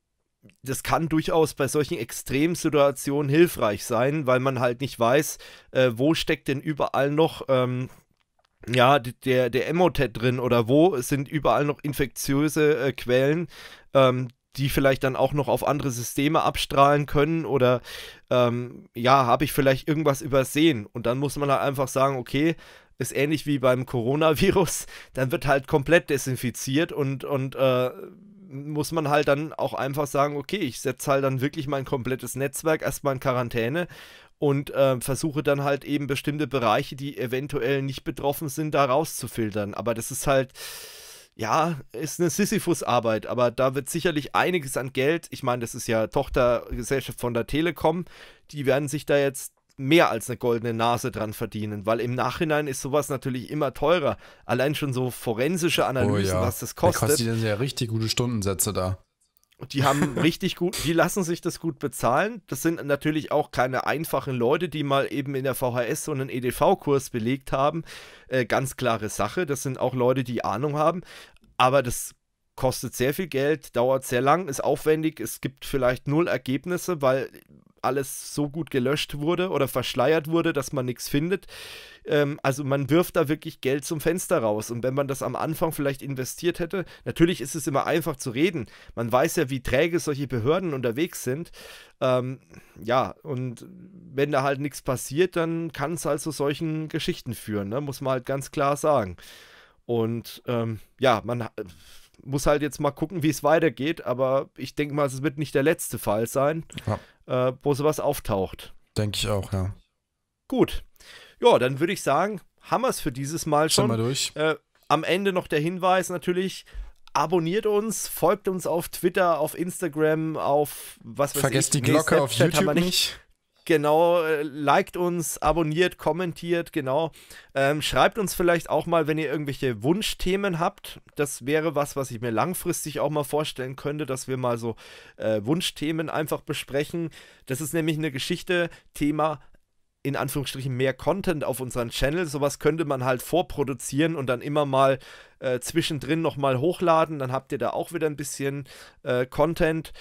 das kann durchaus bei solchen Extremsituationen hilfreich sein, weil man halt nicht weiß, äh, wo steckt denn überall noch ähm, ja, der, der Emotet drin oder wo sind überall noch infektiöse äh, Quellen, ähm, die vielleicht dann auch noch auf andere Systeme abstrahlen können oder ähm, ja, habe ich vielleicht irgendwas übersehen? Und dann muss man halt einfach sagen, okay, ist ähnlich wie beim Coronavirus, dann wird halt komplett desinfiziert und, und äh, muss man halt dann auch einfach sagen, okay, ich setze halt dann wirklich mein komplettes Netzwerk erstmal in Quarantäne und äh, versuche dann halt eben bestimmte Bereiche, die eventuell nicht betroffen sind, da rauszufiltern. Aber das ist halt, ja, ist eine Sisyphus-Arbeit, aber da wird sicherlich einiges an Geld, ich meine, das ist ja Tochtergesellschaft von der Telekom, die werden sich da jetzt mehr als eine goldene Nase dran verdienen, weil im Nachhinein ist sowas natürlich immer teurer. Allein schon so forensische oh Analysen, oh ja. was das kostet. Da kostet die denn ja richtig gute Stundensätze da. Die haben richtig gut, die lassen sich das gut bezahlen. Das sind natürlich auch keine einfachen Leute, die mal eben in der VHS so einen EDV-Kurs belegt haben. Äh, ganz klare Sache. Das sind auch Leute, die Ahnung haben. Aber das kostet sehr viel Geld, dauert sehr lang, ist aufwendig. Es gibt vielleicht null Ergebnisse, weil alles so gut gelöscht wurde oder verschleiert wurde, dass man nichts findet. Ähm, also man wirft da wirklich Geld zum Fenster raus. Und wenn man das am Anfang vielleicht investiert hätte, natürlich ist es immer einfach zu reden. Man weiß ja, wie träge solche Behörden unterwegs sind. Ähm, ja, und wenn da halt nichts passiert, dann kann es halt zu solchen Geschichten führen, ne? muss man halt ganz klar sagen. Und ähm, ja, man muss halt jetzt mal gucken, wie es weitergeht, aber ich denke mal, es wird nicht der letzte Fall sein. Ja äh, wo sowas auftaucht. Denke ich auch, ja. Gut. Ja, dann würde ich sagen, haben wir es für dieses Mal schon. schon mal durch. Äh, am Ende noch der Hinweis natürlich, abonniert uns, folgt uns auf Twitter, auf Instagram, auf was weiß Vergesst ich. Vergesst die Glocke auf YouTube nicht. nicht. Genau, äh, liked uns, abonniert, kommentiert, genau. Ähm, schreibt uns vielleicht auch mal, wenn ihr irgendwelche Wunschthemen habt. Das wäre was, was ich mir langfristig auch mal vorstellen könnte, dass wir mal so äh, Wunschthemen einfach besprechen. Das ist nämlich eine Geschichte, Thema in Anführungsstrichen mehr Content auf unserem Channel. Sowas könnte man halt vorproduzieren und dann immer mal äh, zwischendrin nochmal hochladen. Dann habt ihr da auch wieder ein bisschen äh, Content.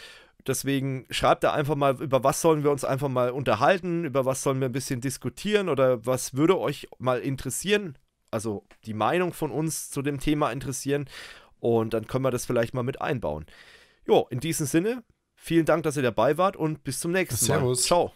Deswegen schreibt da einfach mal, über was sollen wir uns einfach mal unterhalten, über was sollen wir ein bisschen diskutieren oder was würde euch mal interessieren, also die Meinung von uns zu dem Thema interessieren und dann können wir das vielleicht mal mit einbauen. Jo, in diesem Sinne, vielen Dank, dass ihr dabei wart und bis zum nächsten Servus. Mal. Ciao.